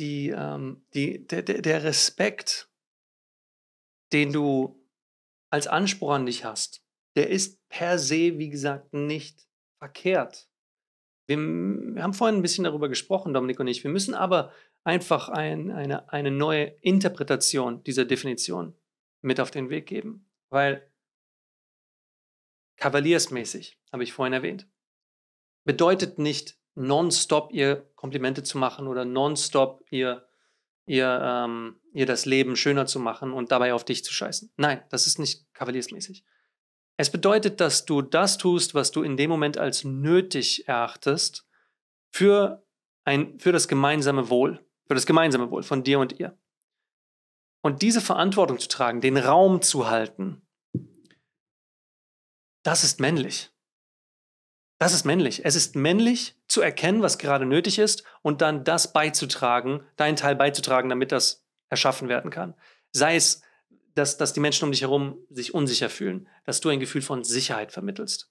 die, ähm, die, der, der Respekt, den du als Anspruch an dich hast, der ist per se, wie gesagt, nicht verkehrt. Wir, wir haben vorhin ein bisschen darüber gesprochen, Dominik und ich. Wir müssen aber einfach ein, eine, eine neue Interpretation dieser Definition mit auf den Weg geben, weil kavaliersmäßig, habe ich vorhin erwähnt, bedeutet nicht nonstop ihr Komplimente zu machen oder nonstop ihr, ihr, ähm, ihr das Leben schöner zu machen und dabei auf dich zu scheißen. Nein, das ist nicht kavaliersmäßig. Es bedeutet, dass du das tust, was du in dem Moment als nötig erachtest für, ein, für das gemeinsame Wohl, für das gemeinsame Wohl von dir und ihr. Und diese Verantwortung zu tragen, den Raum zu halten, das ist männlich. Das ist männlich. Es ist männlich zu erkennen, was gerade nötig ist und dann das beizutragen, deinen Teil beizutragen, damit das erschaffen werden kann. Sei es, dass, dass die Menschen um dich herum sich unsicher fühlen, dass du ein Gefühl von Sicherheit vermittelst.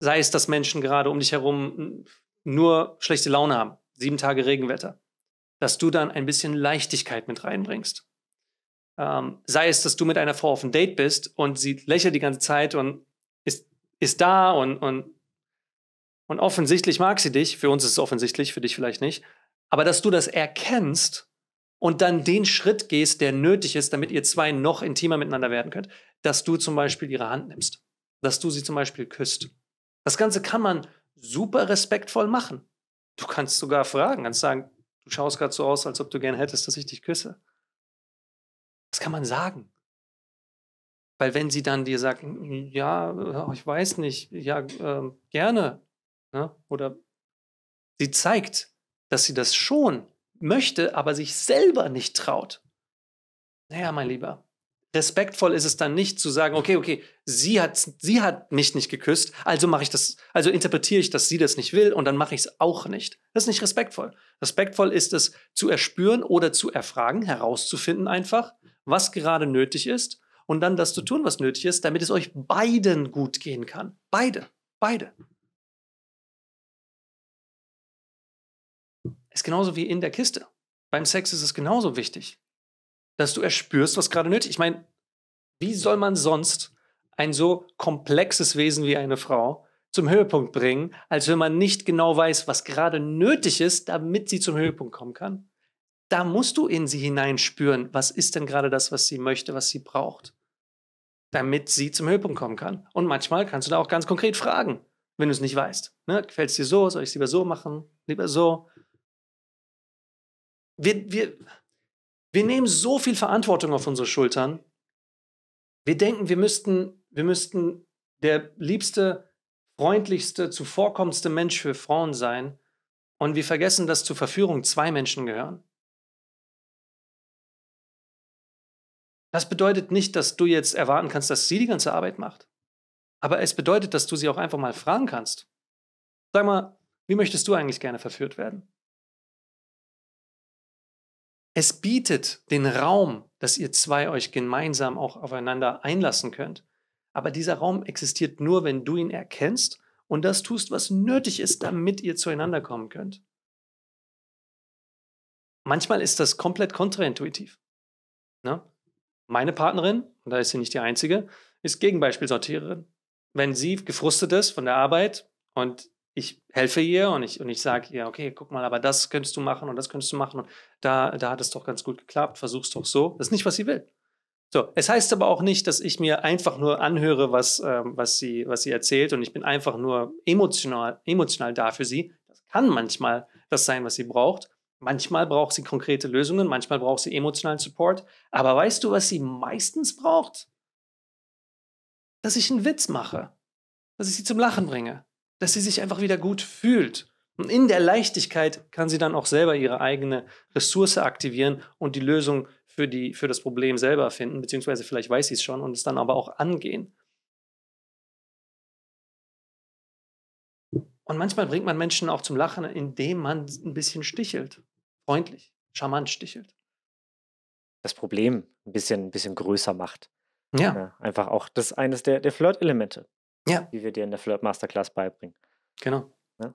Sei es, dass Menschen gerade um dich herum nur schlechte Laune haben, sieben Tage Regenwetter, dass du dann ein bisschen Leichtigkeit mit reinbringst. Ähm, sei es, dass du mit einer Frau auf ein Date bist und sie lächelt die ganze Zeit und ist, ist da und, und und offensichtlich mag sie dich, für uns ist es offensichtlich, für dich vielleicht nicht, aber dass du das erkennst und dann den Schritt gehst, der nötig ist, damit ihr zwei noch intimer miteinander werden könnt, dass du zum Beispiel ihre Hand nimmst, dass du sie zum Beispiel küsst. Das Ganze kann man super respektvoll machen. Du kannst sogar fragen, kannst sagen, du schaust gerade so aus, als ob du gern hättest, dass ich dich küsse. Das kann man sagen. Weil wenn sie dann dir sagt, ja, äh, ich weiß nicht, ja, äh, gerne, ja, ne? oder sie zeigt, dass sie das schon möchte, aber sich selber nicht traut. Naja, mein mhm. Lieber, respektvoll ist es dann nicht zu sagen, okay, okay, sie hat, sie hat mich nicht geküsst, also mache ich das, also interpretiere ich, dass sie das nicht will und dann mache ich es auch nicht. Das ist nicht respektvoll. Respektvoll ist es zu erspüren oder zu erfragen, herauszufinden einfach, was gerade nötig ist und dann das zu mhm. tun, was nötig ist, damit es euch beiden gut gehen kann. Beide, beide. Ist genauso wie in der Kiste. Beim Sex ist es genauso wichtig, dass du erspürst, was gerade nötig ist. Ich meine, wie soll man sonst ein so komplexes Wesen wie eine Frau zum Höhepunkt bringen, als wenn man nicht genau weiß, was gerade nötig ist, damit sie zum Höhepunkt kommen kann? Da musst du in sie hineinspüren, was ist denn gerade das, was sie möchte, was sie braucht, damit sie zum Höhepunkt kommen kann. Und manchmal kannst du da auch ganz konkret fragen, wenn du es nicht weißt. Ne? Gefällt es dir so? Soll ich es lieber so machen? Lieber so? wir, wir, wir nehmen so viel Verantwortung auf unsere Schultern. Wir denken, wir müssten, wir müssten der liebste, freundlichste, zuvorkommendste Mensch für Frauen sein. Und wir vergessen, dass zur Verführung zwei Menschen gehören. Das bedeutet nicht, dass du jetzt erwarten kannst, dass sie die ganze Arbeit macht. Aber es bedeutet, dass du sie auch einfach mal fragen kannst. Sag mal, wie möchtest du eigentlich gerne verführt werden? Es bietet den Raum, dass ihr zwei euch gemeinsam auch aufeinander einlassen könnt. Aber dieser Raum existiert nur, wenn du ihn erkennst und das tust, was nötig ist, damit ihr zueinander kommen könnt. Manchmal ist das komplett kontraintuitiv. Ne? Meine Partnerin, und da ist sie nicht die einzige, ist Gegenbeispielsortiererin. Wenn sie gefrustet ist von der Arbeit und ich helfe ihr und ich, und ich sage ihr, okay, guck mal, aber das könntest du machen und das könntest du machen und da, da hat es doch ganz gut geklappt, versuch's doch so. Das ist nicht, was sie will. So, es heißt aber auch nicht, dass ich mir einfach nur anhöre, was, ähm, was, sie, was sie erzählt und ich bin einfach nur emotional, emotional da für sie. Das kann manchmal das sein, was sie braucht. Manchmal braucht sie konkrete Lösungen, manchmal braucht sie emotionalen Support. Aber weißt du, was sie meistens braucht? Dass ich einen Witz mache, dass ich sie zum Lachen bringe, dass sie sich einfach wieder gut fühlt. Und in der Leichtigkeit kann sie dann auch selber ihre eigene Ressource aktivieren und die Lösung für, die, für das Problem selber finden, beziehungsweise vielleicht weiß sie es schon und es dann aber auch angehen. Und manchmal bringt man Menschen auch zum Lachen, indem man ein bisschen stichelt. Freundlich, charmant stichelt. Das Problem ein bisschen, ein bisschen größer macht. Ja. Ne? einfach auch das ist eines der, der Flirt-Elemente ja. die wir dir in der Flirt Masterclass beibringen. Genau. Ja? Ne?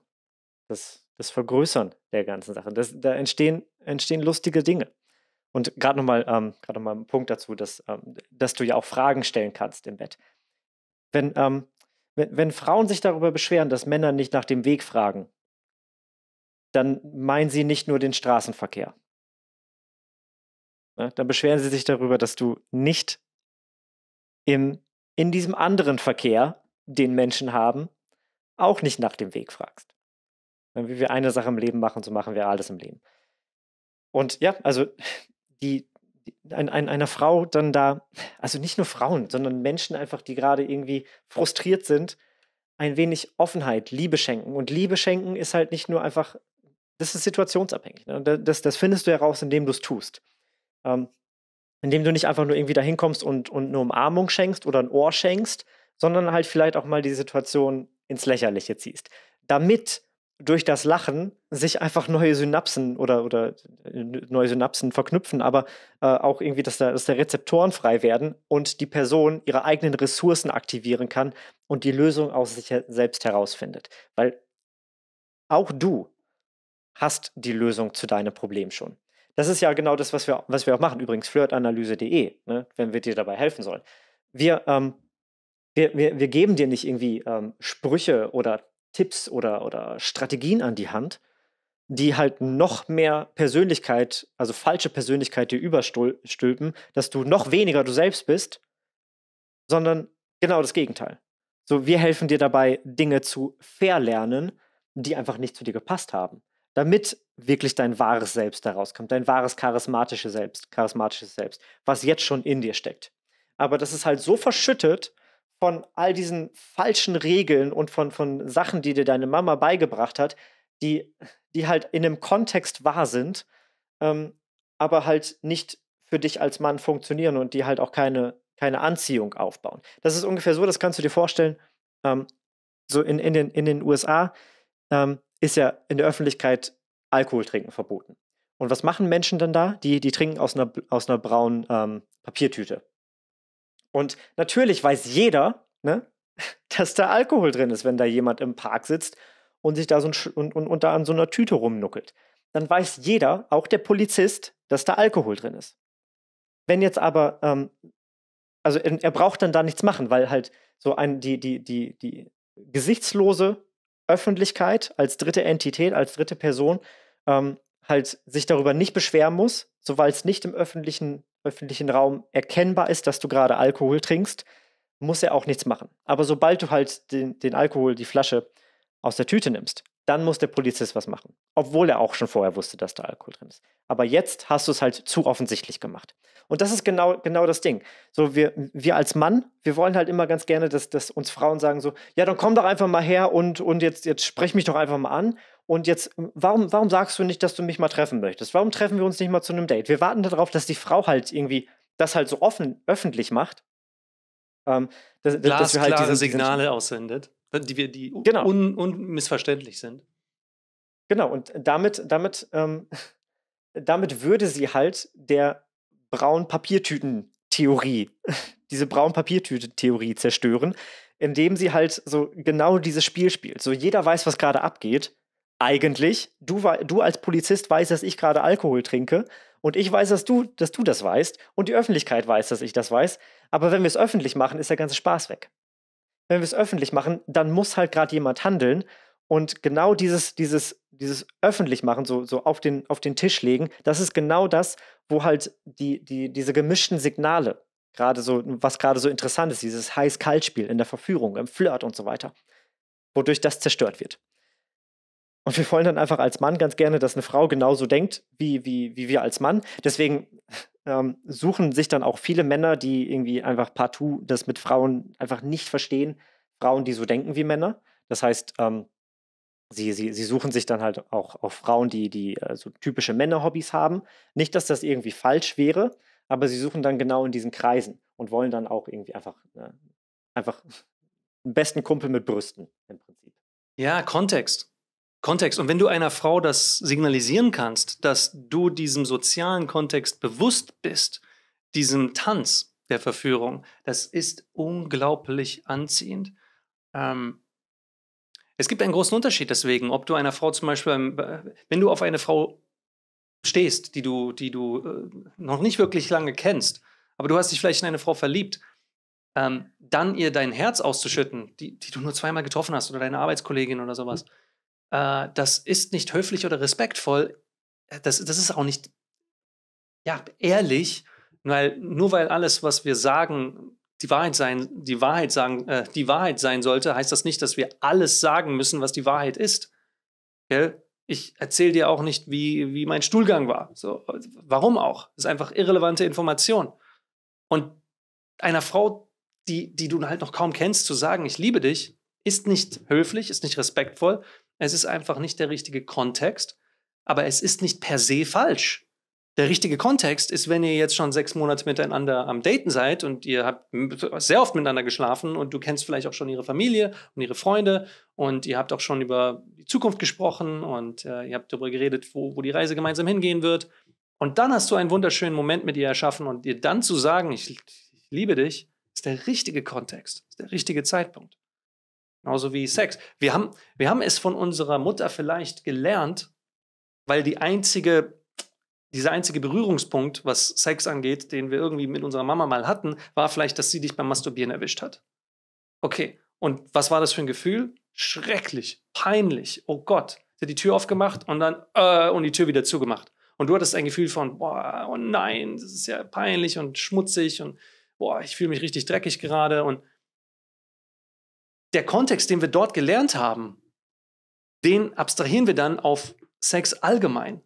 Das, das Vergrößern der ganzen Sache. Das, da entstehen, entstehen lustige Dinge. Und gerade nochmal ähm, noch ein Punkt dazu, dass, ähm, dass du ja auch Fragen stellen kannst im Bett. Wenn, ähm, wenn, wenn Frauen sich darüber beschweren, dass Männer nicht nach dem Weg fragen, dann meinen sie nicht nur den Straßenverkehr. Ja, ne? dann beschweren sie sich darüber, dass du nicht im, in diesem anderen Verkehr den Menschen haben, auch nicht nach dem Weg fragst. Wie wir eine Sache im Leben machen, so machen wir alles im Leben. Und ja, also die, die ein, ein, einer Frau dann da, also nicht nur Frauen, sondern Menschen einfach, die gerade irgendwie frustriert sind, ein wenig Offenheit, Liebe schenken. Und Liebe schenken ist halt nicht nur einfach, das ist situationsabhängig. Ne? Das, das findest du heraus, indem du es tust. Ähm, indem du nicht einfach nur irgendwie da hinkommst und, und eine Umarmung schenkst oder ein Ohr schenkst, sondern halt vielleicht auch mal die Situation ins Lächerliche ziehst. Damit durch das Lachen sich einfach neue Synapsen oder, oder äh, neue Synapsen verknüpfen, aber äh, auch irgendwie, dass da, dass da Rezeptoren frei werden und die Person ihre eigenen Ressourcen aktivieren kann und die Lösung aus sich selbst herausfindet. Weil auch du hast die Lösung zu deinem Problem schon. Das ist ja genau das, was wir, was wir auch machen. Übrigens, flirtanalyse.de, ne, wenn wir dir dabei helfen sollen. Wir ähm, wir, wir, wir geben dir nicht irgendwie ähm, Sprüche oder Tipps oder, oder Strategien an die Hand, die halt noch mehr Persönlichkeit, also falsche Persönlichkeit dir überstülpen, dass du noch weniger du selbst bist, sondern genau das Gegenteil. So, wir helfen dir dabei, Dinge zu verlernen, die einfach nicht zu dir gepasst haben, damit wirklich dein wahres Selbst daraus kommt, dein wahres charismatisches Selbst, charismatisches Selbst, was jetzt schon in dir steckt. Aber das ist halt so verschüttet, von all diesen falschen Regeln und von, von Sachen, die dir deine Mama beigebracht hat, die, die halt in einem Kontext wahr sind, ähm, aber halt nicht für dich als Mann funktionieren und die halt auch keine, keine Anziehung aufbauen. Das ist ungefähr so, das kannst du dir vorstellen. Ähm, so in, in, den, in den USA ähm, ist ja in der Öffentlichkeit Alkohol trinken verboten. Und was machen Menschen dann da? Die, die trinken aus einer, aus einer braunen ähm, Papiertüte. Und natürlich weiß jeder, ne, [LAUGHS] dass da Alkohol drin ist, wenn da jemand im Park sitzt und sich da so ein, und, und, und da an so einer Tüte rumnuckelt. Dann weiß jeder, auch der Polizist, dass da Alkohol drin ist. Wenn jetzt aber, ähm, also er, braucht dann da nichts machen, weil halt so ein, die, die, die, die gesichtslose Öffentlichkeit als dritte Entität, als dritte Person ähm, halt sich darüber nicht beschweren muss, sobald es nicht im öffentlichen öffentlichen Raum erkennbar ist, dass du gerade Alkohol trinkst, muss er auch nichts machen. Aber sobald du halt den, den Alkohol, die Flasche aus der Tüte nimmst, dann muss der Polizist was machen. Obwohl er auch schon vorher wusste, dass da Alkohol drin ist. Aber jetzt hast du es halt zu offensichtlich gemacht. Und das ist genau, genau das Ding. So, wir, wir als Mann, wir wollen halt immer ganz gerne, dass, dass uns Frauen sagen so, ja, dann komm doch einfach mal her und, und jetzt, jetzt sprech mich doch einfach mal an. Und jetzt, warum, warum sagst du nicht, dass du mich mal treffen möchtest? Warum treffen wir uns nicht mal zu einem Date? Wir warten darauf, dass die Frau halt irgendwie das halt so offen, öffentlich macht. Ähm, dass, Glas, dass halt diese Signale aussendet, die die genau. un, unmissverständlich sind. Genau, und damit, damit, ähm, [LAUGHS] damit würde sie halt der braunen Papiertüten-Theorie, [LAUGHS] diese braunen Papiertüten-Theorie zerstören, indem sie halt so genau dieses Spiel spielt. So jeder weiß, was gerade abgeht eigentlich. Du, du als Polizist weißt, dass ich gerade Alkohol trinke und ich weiß, dass du, dass du das weißt und die Öffentlichkeit weiß, dass ich das weiß. Aber wenn wir es öffentlich machen, ist der ganze Spaß weg. Wenn wir es öffentlich machen, dann muss halt gerade jemand handeln und genau dieses, dieses, dieses öffentlich machen, so, so auf, den, auf den Tisch legen, das ist genau das, wo halt die, die, diese gemischten Signale, gerade so, was gerade so interessant ist, dieses Heiß-Kalt-Spiel in der Verführung, im Flirt und so weiter, wodurch das zerstört wird. Und wir wollen dann einfach als Mann ganz gerne, dass eine Frau genauso denkt wie, wie, wie wir als Mann. Deswegen ähm, suchen sich dann auch viele Männer, die irgendwie einfach partout das mit Frauen einfach nicht verstehen, Frauen, die so denken wie Männer. Das heißt, ähm, sie, sie, sie suchen sich dann halt auch, auch Frauen, die, die äh, so typische Männerhobbys haben. Nicht, dass das irgendwie falsch wäre, aber sie suchen dann genau in diesen Kreisen und wollen dann auch irgendwie einfach, äh, einfach einen besten Kumpel mit Brüsten im Prinzip. Ja, Kontext. Kontext. Und wenn du einer Frau das signalisieren kannst, dass du diesem sozialen Kontext bewusst bist, diesem Tanz der Verführung, das ist unglaublich anziehend. Ähm, es gibt einen großen Unterschied deswegen, ob du einer Frau zum Beispiel, ähm, wenn du auf eine Frau stehst, die du, die du äh, noch nicht wirklich lange kennst, aber du hast dich vielleicht in eine Frau verliebt, ähm, dann ihr dein Herz auszuschütten, die, die du nur zweimal getroffen hast oder deine Arbeitskollegin oder sowas. Mhm äh, das ist nicht höflich oder respektvoll, äh, das, das ist auch nicht ja, ehrlich, weil nur weil alles, was wir sagen, die Wahrheit sein, die Wahrheit sagen, äh, die Wahrheit sein sollte, heißt das nicht, dass wir alles sagen müssen, was die Wahrheit ist. Gell? Ich erzähle dir auch nicht, wie, wie mein Stuhlgang war. So, warum auch? Das ist einfach irrelevante Information. Und einer Frau, die, die du halt noch kaum kennst, zu sagen, ich liebe dich, ist nicht höflich, ist nicht respektvoll, es ist einfach nicht der richtige Kontext, aber es ist nicht per se falsch. Der richtige Kontext ist, wenn ihr jetzt schon sechs Monate miteinander am Daten seid und ihr habt sehr oft miteinander geschlafen und du kennst vielleicht auch schon ihre Familie und ihre Freunde und ihr habt auch schon über die Zukunft gesprochen und äh, ihr habt darüber geredet, wo, wo die Reise gemeinsam hingehen wird. Und dann hast du einen wunderschönen Moment mit ihr erschaffen und ihr dann zu sagen, ich, ich liebe dich, ist der richtige Kontext, ist der richtige Zeitpunkt. Genauso wie Sex. Wir haben, wir haben es von unserer Mutter vielleicht gelernt, weil die einzige, dieser einzige Berührungspunkt, was Sex angeht, den wir irgendwie mit unserer Mama mal hatten, war vielleicht, dass sie dich beim Masturbieren erwischt hat. Okay, und was war das für ein Gefühl? Schrecklich, peinlich, oh Gott. Sie hat die Tür aufgemacht und dann äh, und die Tür wieder zugemacht. Und du hattest ein Gefühl von, boah, oh nein, das ist ja peinlich und schmutzig und boah, ich fühle mich richtig dreckig gerade und der Kontext, den wir dort gelernt haben, den abstrahieren wir dann auf Sex allgemein.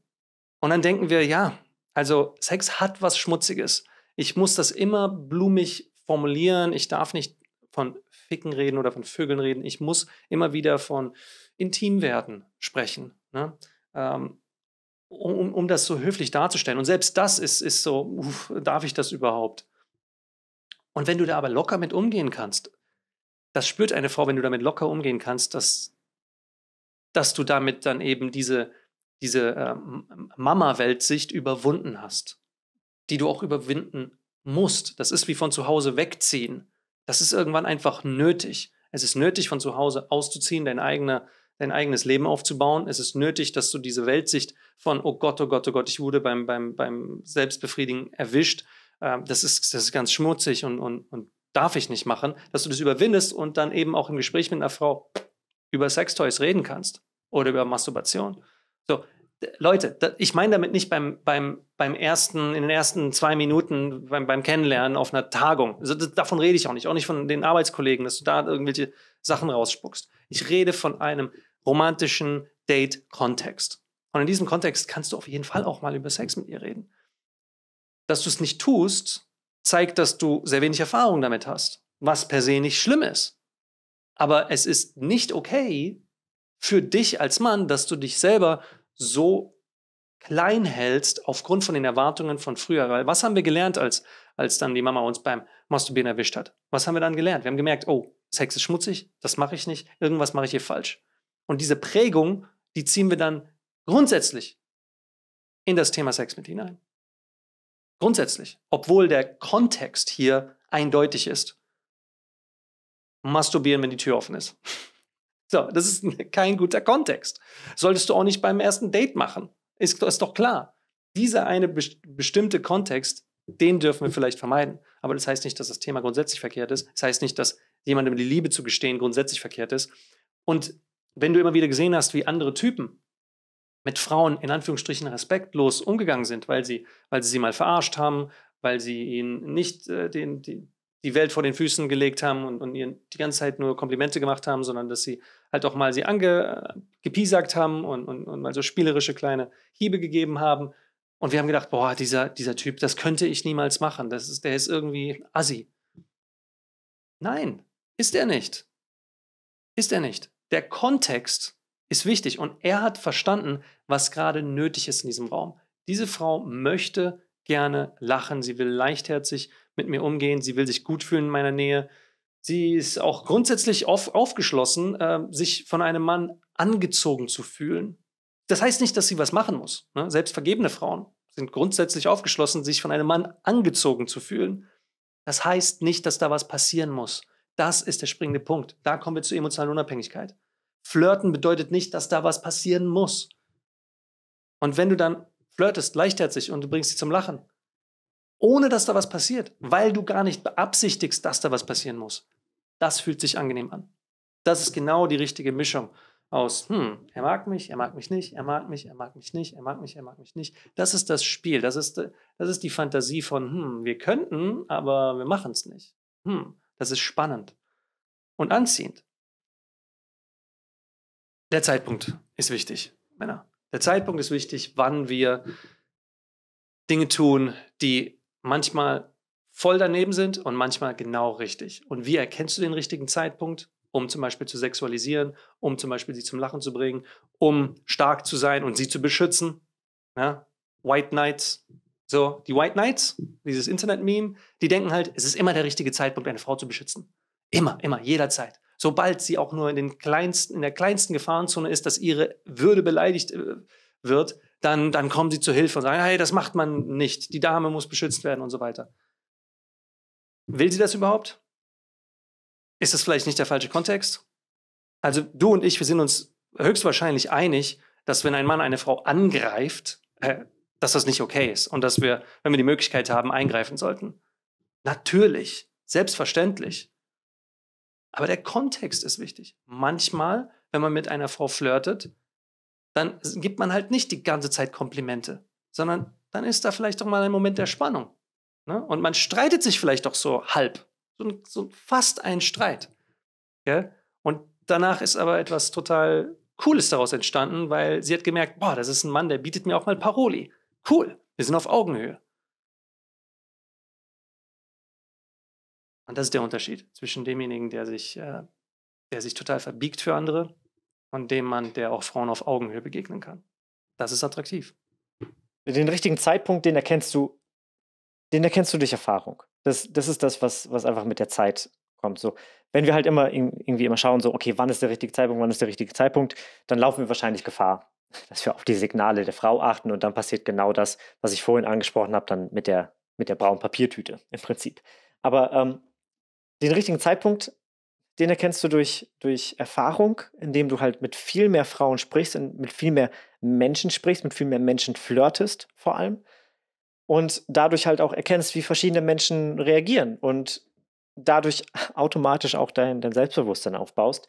Und dann denken wir, ja, also Sex hat was Schmutziges. Ich muss das immer blumig formulieren. Ich darf nicht von Ficken reden oder von Vögeln reden. Ich muss immer wieder von Intimwerten sprechen, ne? ähm, um, um das so höflich darzustellen. Und selbst das ist, ist so, uff, darf ich das überhaupt? Und wenn du da aber locker mit umgehen kannst, das spürt eine Frau, wenn du damit locker umgehen kannst, dass, dass du damit dann eben diese, diese ähm, Mama-Weltsicht überwunden hast, die du auch überwinden musst. Das ist wie von zu Hause wegziehen. Das ist irgendwann einfach nötig. Es ist nötig, von zu Hause auszuziehen, dein, eigener, dein eigenes Leben aufzubauen. Es ist nötig, dass du diese Weltsicht von, oh Gott, oh Gott, oh Gott, ich wurde beim, beim, beim Selbstbefriedigen erwischt. Ähm, das, ist, das ist ganz schmutzig und, und, und darf ich nicht machen, dass du das überwindest und dann eben auch im Gespräch mit einer Frau über Sextoys reden kannst oder über Masturbation. So, Leute, da, ich meine damit nicht beim, beim, beim ersten, in den ersten zwei Minuten beim, beim Kennenlernen auf einer Tagung. Also, das, davon rede ich auch nicht, auch nicht von den Arbeitskollegen, dass du da irgendwelche Sachen rausspuckst. Ich rede von einem romantischen Date-Kontext. Und in diesem Kontext kannst du auf jeden Fall auch mal über Sex mit ihr reden. Dass du es nicht tust, zeigt, dass du sehr wenig Erfahrung damit hast, was per se nicht schlimm ist. Aber es ist nicht okay für dich als Mann, dass du dich selber so klein hältst aufgrund von den Erwartungen von früher. Weil was haben wir gelernt, als, als dann die Mama uns beim Masturbieren erwischt hat? Was haben wir dann gelernt? Wir haben gemerkt, oh, Sex ist schmutzig, das mache ich nicht, irgendwas mache ich hier falsch. Und diese Prägung, die ziehen wir dann grundsätzlich in das Thema Sex mit hinein. Grundsätzlich, obwohl der Kontext hier eindeutig ist. Masturbieren, wenn die Tür offen ist. [LAUGHS] So, das ist [LAUGHS] kein guter Kontext. Solltest du auch nicht beim ersten Date machen. Ist, ist doch klar. Dieser eine best bestimmte Kontext, den dürfen wir vielleicht vermeiden. Aber das heißt nicht, dass das Thema grundsätzlich verkehrt ist. Das heißt nicht, dass jemandem die Liebe zu gestehen grundsätzlich verkehrt ist. Und wenn du immer wieder gesehen hast, wie andere Typen mit Frauen in Anführungsstrichen respektlos umgegangen sind, weil sie, weil sie sie mal verarscht haben, weil sie ihnen nicht äh, den, die, die Welt vor den Füßen gelegt haben und, und ihnen die ganze Zeit nur Komplimente gemacht haben, sondern dass sie halt auch mal sie angepiesackt ange, haben und, und, und mal so spielerische kleine Hiebe gegeben haben. Und wir haben gedacht, boah, dieser, dieser Typ, das könnte ich niemals machen. Das ist, der ist irgendwie assi. Nein, ist er nicht. Ist er nicht. Der Kontext ist wichtig. Und er hat verstanden, was gerade nötig ist in diesem Raum. Diese Frau möchte gerne lachen, sie will leichtherzig mit mir umgehen, sie will sich gut fühlen in meiner Nähe. Sie ist auch grundsätzlich auf, aufgeschlossen, äh, sich von einem Mann angezogen zu fühlen. Das heißt nicht, dass sie was machen muss. Ne? Selbst vergebene Frauen sind grundsätzlich aufgeschlossen, sich von einem Mann angezogen zu fühlen. Das heißt nicht, dass da was passieren muss. Das ist der springende Punkt. Da kommen wir zur emotionalen Unabhängigkeit. Flirten bedeutet nicht, dass da was passieren muss. Und wenn du dann flirtest leichtherzig und du bringst sie zum Lachen, ohne dass da was passiert, weil du gar nicht beabsichtigst, dass da was passieren muss, das fühlt sich angenehm an. Das ist genau die richtige Mischung aus, hm, er mag mich, er mag mich nicht, er mag mich, er mag mich nicht, er mag mich, er mag mich nicht. Das ist das Spiel, das ist, das ist die Fantasie von, hm, wir könnten, aber wir machen es nicht. Hm, das ist spannend und anziehend. Der Zeitpunkt ist wichtig, Männer. Der Zeitpunkt ist wichtig, wann wir Dinge tun, die manchmal voll daneben sind und manchmal genau richtig. Und wie erkennst du den richtigen Zeitpunkt, um zum Beispiel zu sexualisieren, um zum Beispiel sie zum Lachen zu bringen, um stark zu sein und sie zu beschützen? Ja? White Knights, so, die White Knights, dieses Internet-Meme, die denken halt, es ist immer der richtige Zeitpunkt, eine Frau zu beschützen. Immer, immer, jederzeit sobald sie auch nur in, den kleinsten, in der kleinsten Gefahrenzone ist, dass ihre Würde beleidigt äh, wird, dann, dann kommen sie zu Hilfe und sagen, hey, das macht man nicht, die Dame muss beschützt werden und so weiter. Will sie das überhaupt? Ist das vielleicht nicht der falsche Kontext? Also du und ich, wir sind uns höchstwahrscheinlich einig, dass wenn ein Mann eine Frau angreift, äh, dass das nicht okay ist und dass wir, wenn wir die Möglichkeit haben, eingreifen sollten. Natürlich, selbstverständlich. Aber der Kontext ist wichtig. Manchmal, wenn man mit einer Frau flirtet, dann gibt man halt nicht die ganze Zeit Komplimente, sondern dann ist da vielleicht doch mal ein Moment der Spannung. Ne? Und man streitet sich vielleicht doch so halb. So, so fast ein Streit. Gell? Und danach ist aber etwas total Cooles daraus entstanden, weil sie hat gemerkt, boah, das ist ein Mann, der bietet mir auch mal Paroli. Cool, wir sind auf Augenhöhe. Und das ist der Unterschied zwischen demjenigen, der sich, äh, der sich total verbiegt für andere und dem Mann, der auch Frauen auf Augenhöhe begegnen kann. Das ist attraktiv. Den richtigen Zeitpunkt, den erkennst du, den erkennst du durch Erfahrung. Das, das ist das, was, was einfach mit der Zeit kommt. So, wenn wir halt immer irgendwie immer schauen, so, okay, wann ist der richtige Zeitpunkt, wann ist der richtige Zeitpunkt, dann laufen wir wahrscheinlich Gefahr, dass wir auf die Signale der Frau achten und dann passiert genau das, was ich vorhin angesprochen habe, dann mit der, mit der braunen Papiertüte im Prinzip. Aber ähm, den richtigen Zeitpunkt, den erkennst du durch, durch Erfahrung, indem du halt mit viel mehr Frauen sprichst, mit viel mehr Menschen sprichst, mit viel mehr Menschen flirtest vor allem. Und dadurch halt auch erkennst, wie verschiedene Menschen reagieren und dadurch automatisch auch dein, dein Selbstbewusstsein aufbaust.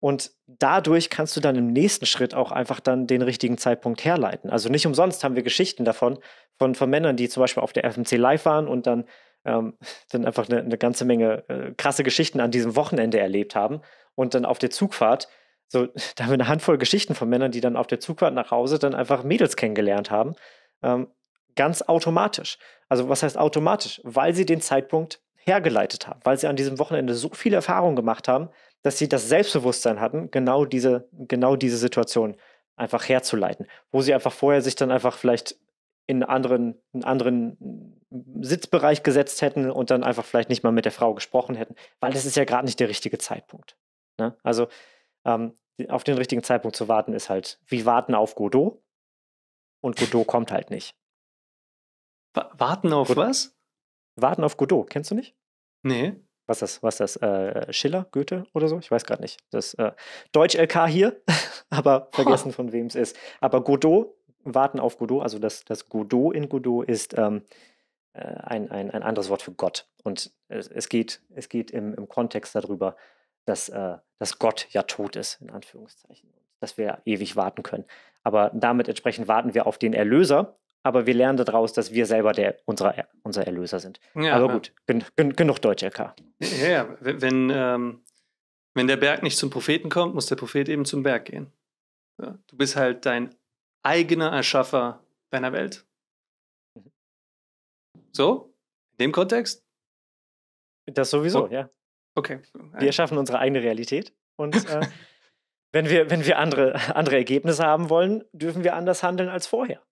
Und dadurch kannst du dann im nächsten Schritt auch einfach dann den richtigen Zeitpunkt herleiten. Also nicht umsonst haben wir Geschichten davon, von, von Männern, die zum Beispiel auf der FMC Live waren und dann ähm, dann einfach eine, eine ganze Menge äh, krasse Geschichten an diesem Wochenende erlebt haben und dann auf der Zugfahrt so, [LAUGHS] da haben wir eine Handvoll Geschichten von Männern, die dann auf der Zugfahrt nach Hause dann einfach Mädels kennengelernt haben. Ähm, ganz automatisch. Also, was heißt automatisch? Weil sie den Zeitpunkt hergeleitet haben, weil sie an diesem Wochenende so viel Erfahrung gemacht haben, dass sie das Selbstbewusstsein hatten, genau diese, genau diese Situation einfach herzuleiten, wo sie einfach vorher sich dann einfach vielleicht in einen anderen, einen anderen Sitzbereich gesetzt hätten und dann einfach vielleicht nicht mal mit der Frau gesprochen hätten, weil das ist ja gerade nicht der richtige Zeitpunkt. Ne? Also ähm, auf den richtigen Zeitpunkt zu warten ist halt wie warten auf Godot und Godot kommt halt nicht. Warten auf Godot. was? Warten auf Godot, kennst du nicht? Nee. Was das, was das, äh, Schiller, Goethe oder so? Ich weiß gerade nicht. Das äh, Deutsch-LK hier, [LAUGHS] aber vergessen oh. von wem es ist. Aber Godot Warten auf Godot, also das, das Godot in Godot ist ähm, äh, ein, ein, ein anderes Wort für Gott. Und es, geht, es geht im, im Kontext darüber, dass, äh, dass Gott ja tot ist, in Anführungszeichen, dass wir ewig warten können. Aber damit entsprechend warten wir auf den Erlöser, aber wir lernen daraus, dass wir selber der, unser, unser Erlöser sind. Ja, aber gut, gen, gen, genug Deutsch, LK. Ja, ja. Wenn, ähm, wenn der Berg nicht zum Propheten kommt, muss der Prophet eben zum Berg gehen. Ja, du bist halt dein eigener Erschaffer deiner Welt. Mhm. So? In dem Kontext? Das sowieso, oh. ja. Okay. Wir schaffen unsere eigene Realität und [LAUGHS] äh, wenn wir, wenn wir andere, andere Ergebnisse haben wollen, dürfen wir anders handeln als vorher.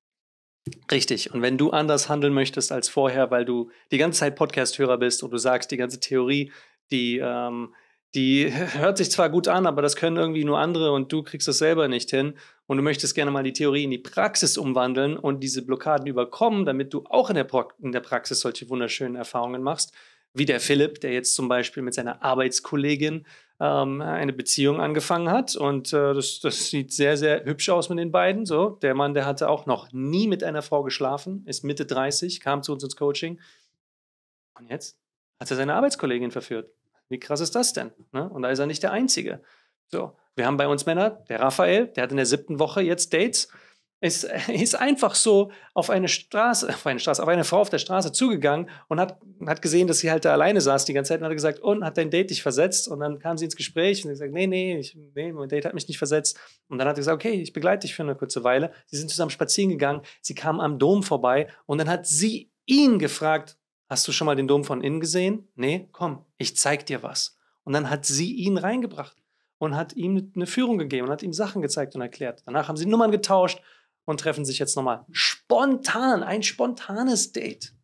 Richtig. Und wenn du anders handeln möchtest als vorher, weil du die ganze Zeit Podcast-Hörer bist und du sagst, die ganze Theorie, die, ähm, die hört sich zwar gut an, aber das können irgendwie nur andere und du kriegst das selber nicht hin. Und du möchtest gerne mal die Theorie in die Praxis umwandeln und diese Blockaden überkommen, damit du auch in der, Pro in der Praxis solche wunderschönen Erfahrungen machst. Wie der Philipp, der jetzt zum Beispiel mit seiner Arbeitskollegin ähm, eine Beziehung angefangen hat. Und äh, das, das sieht sehr, sehr hübsch aus mit den beiden. So, der Mann, der hatte auch noch nie mit einer Frau geschlafen, ist Mitte 30, kam zu uns ins Coaching. Und jetzt hat er seine Arbeitskollegin verführt. Wie krass ist das denn? Ne? Und da ist er nicht der Einzige. So, wir haben bei uns Männer, der Raphael, der hat in der siebten Woche jetzt Dates, ist, [LAUGHS] ist einfach so auf eine Straße, auf eine Straße, auf eine Frau auf der Straße zugegangen und hat, hat gesehen, dass sie halt da alleine saß die ganze Zeit und hat gesagt, und hat dein Date dich versetzt? Und dann kam sie ins Gespräch und hat gesagt, nee, nee, ich, nee, mein Date hat mich nicht versetzt. Und dann hat er gesagt, okay, ich begleite dich für eine kurze Weile. Sie sind zusammen spazieren gegangen, sie kamen am Dom vorbei und dann hat sie ihn gefragt, Hast du schon mal den Dom von innen gesehen? Nee, komm, ich zeig dir was. Und dann hat sie ihn reingebracht und hat ihm eine ne Führung gegeben und hat ihm Sachen gezeigt und erklärt. Danach haben sie Nummern getauscht und treffen sich jetzt nochmal. Spontan, ein spontanes Date.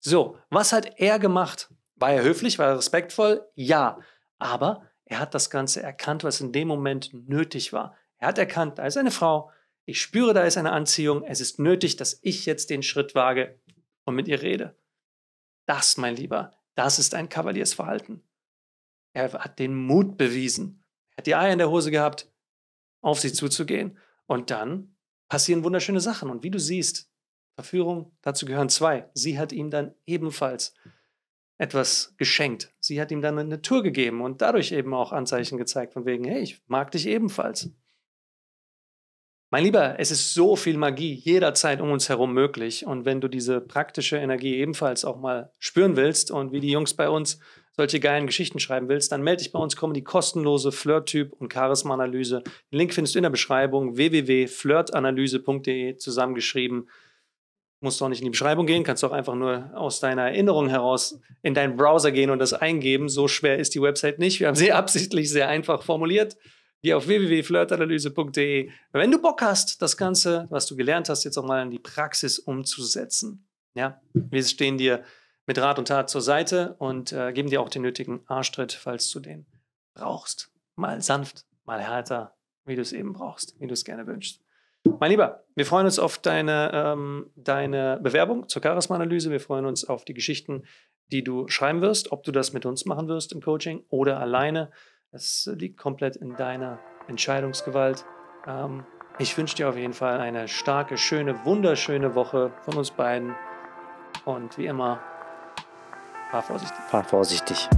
So, was hat er gemacht? War er höflich, war er respektvoll? Ja. Aber er hat das Ganze erkannt, was in dem Moment nötig war. Er hat erkannt, da ist eine Frau, ich spüre, da ist eine Anziehung, es ist nötig, dass ich jetzt den Schritt wage und mit ihr rede. Das, mein Lieber, das ist ein Kavaliersverhalten. Er hat den Mut bewiesen. Er hat die Eier in der Hose gehabt, auf sie zuzugehen. Und dann passieren wunderschöne Sachen. Und wie du siehst, Verführung, dazu gehören zwei. Sie hat ihm dann ebenfalls etwas geschenkt. Sie hat ihm dann eine Tour gegeben und dadurch eben auch Anzeichen gezeigt von wegen, hey, ich mag dich ebenfalls. Mein Lieber, es ist so viel Magie jederzeit um uns herum möglich. Und wenn du diese praktische Energie ebenfalls auch mal spüren willst und wie die Jungs bei uns solche geilen Geschichten schreiben willst, dann melde dich bei uns, komm die kostenlose Flirt-Typ und Charisma-Analyse. Den Link findest du in der Beschreibung www.flirtanalyse.de zusammengeschrieben. Musst auch nicht in die Beschreibung gehen, kannst auch einfach nur aus deiner Erinnerung heraus in deinen Browser gehen und das eingeben. So schwer ist die Website nicht. Wir haben sie [LAUGHS] absichtlich sehr einfach formuliert die auf www.flirtanalyse.de. Wenn du Bock hast, das Ganze, was du gelernt hast, jetzt auch mal in die Praxis umzusetzen. Ja, wir stehen dir mit Rat und Tat zur Seite und äh, geben dir auch den nötigen Arschtritt, falls du den brauchst. Mal sanft, mal härter, wie du es eben brauchst, wie du es gerne wünschst. Mein Lieber, wir freuen uns auf deine, ähm, deine Bewerbung zur Charisma-Analyse. Wir freuen uns auf die Geschichten, die du schreiben wirst, ob du das mit uns machen wirst im Coaching oder alleine. Es liegt komplett in deiner Entscheidungsgewalt. Ähm, ich wünsche dir auf jeden Fall eine starke, schöne, wunderschöne Woche von uns beiden. Und wie immer, fahr vorsichtig. Fahr vorsichtig.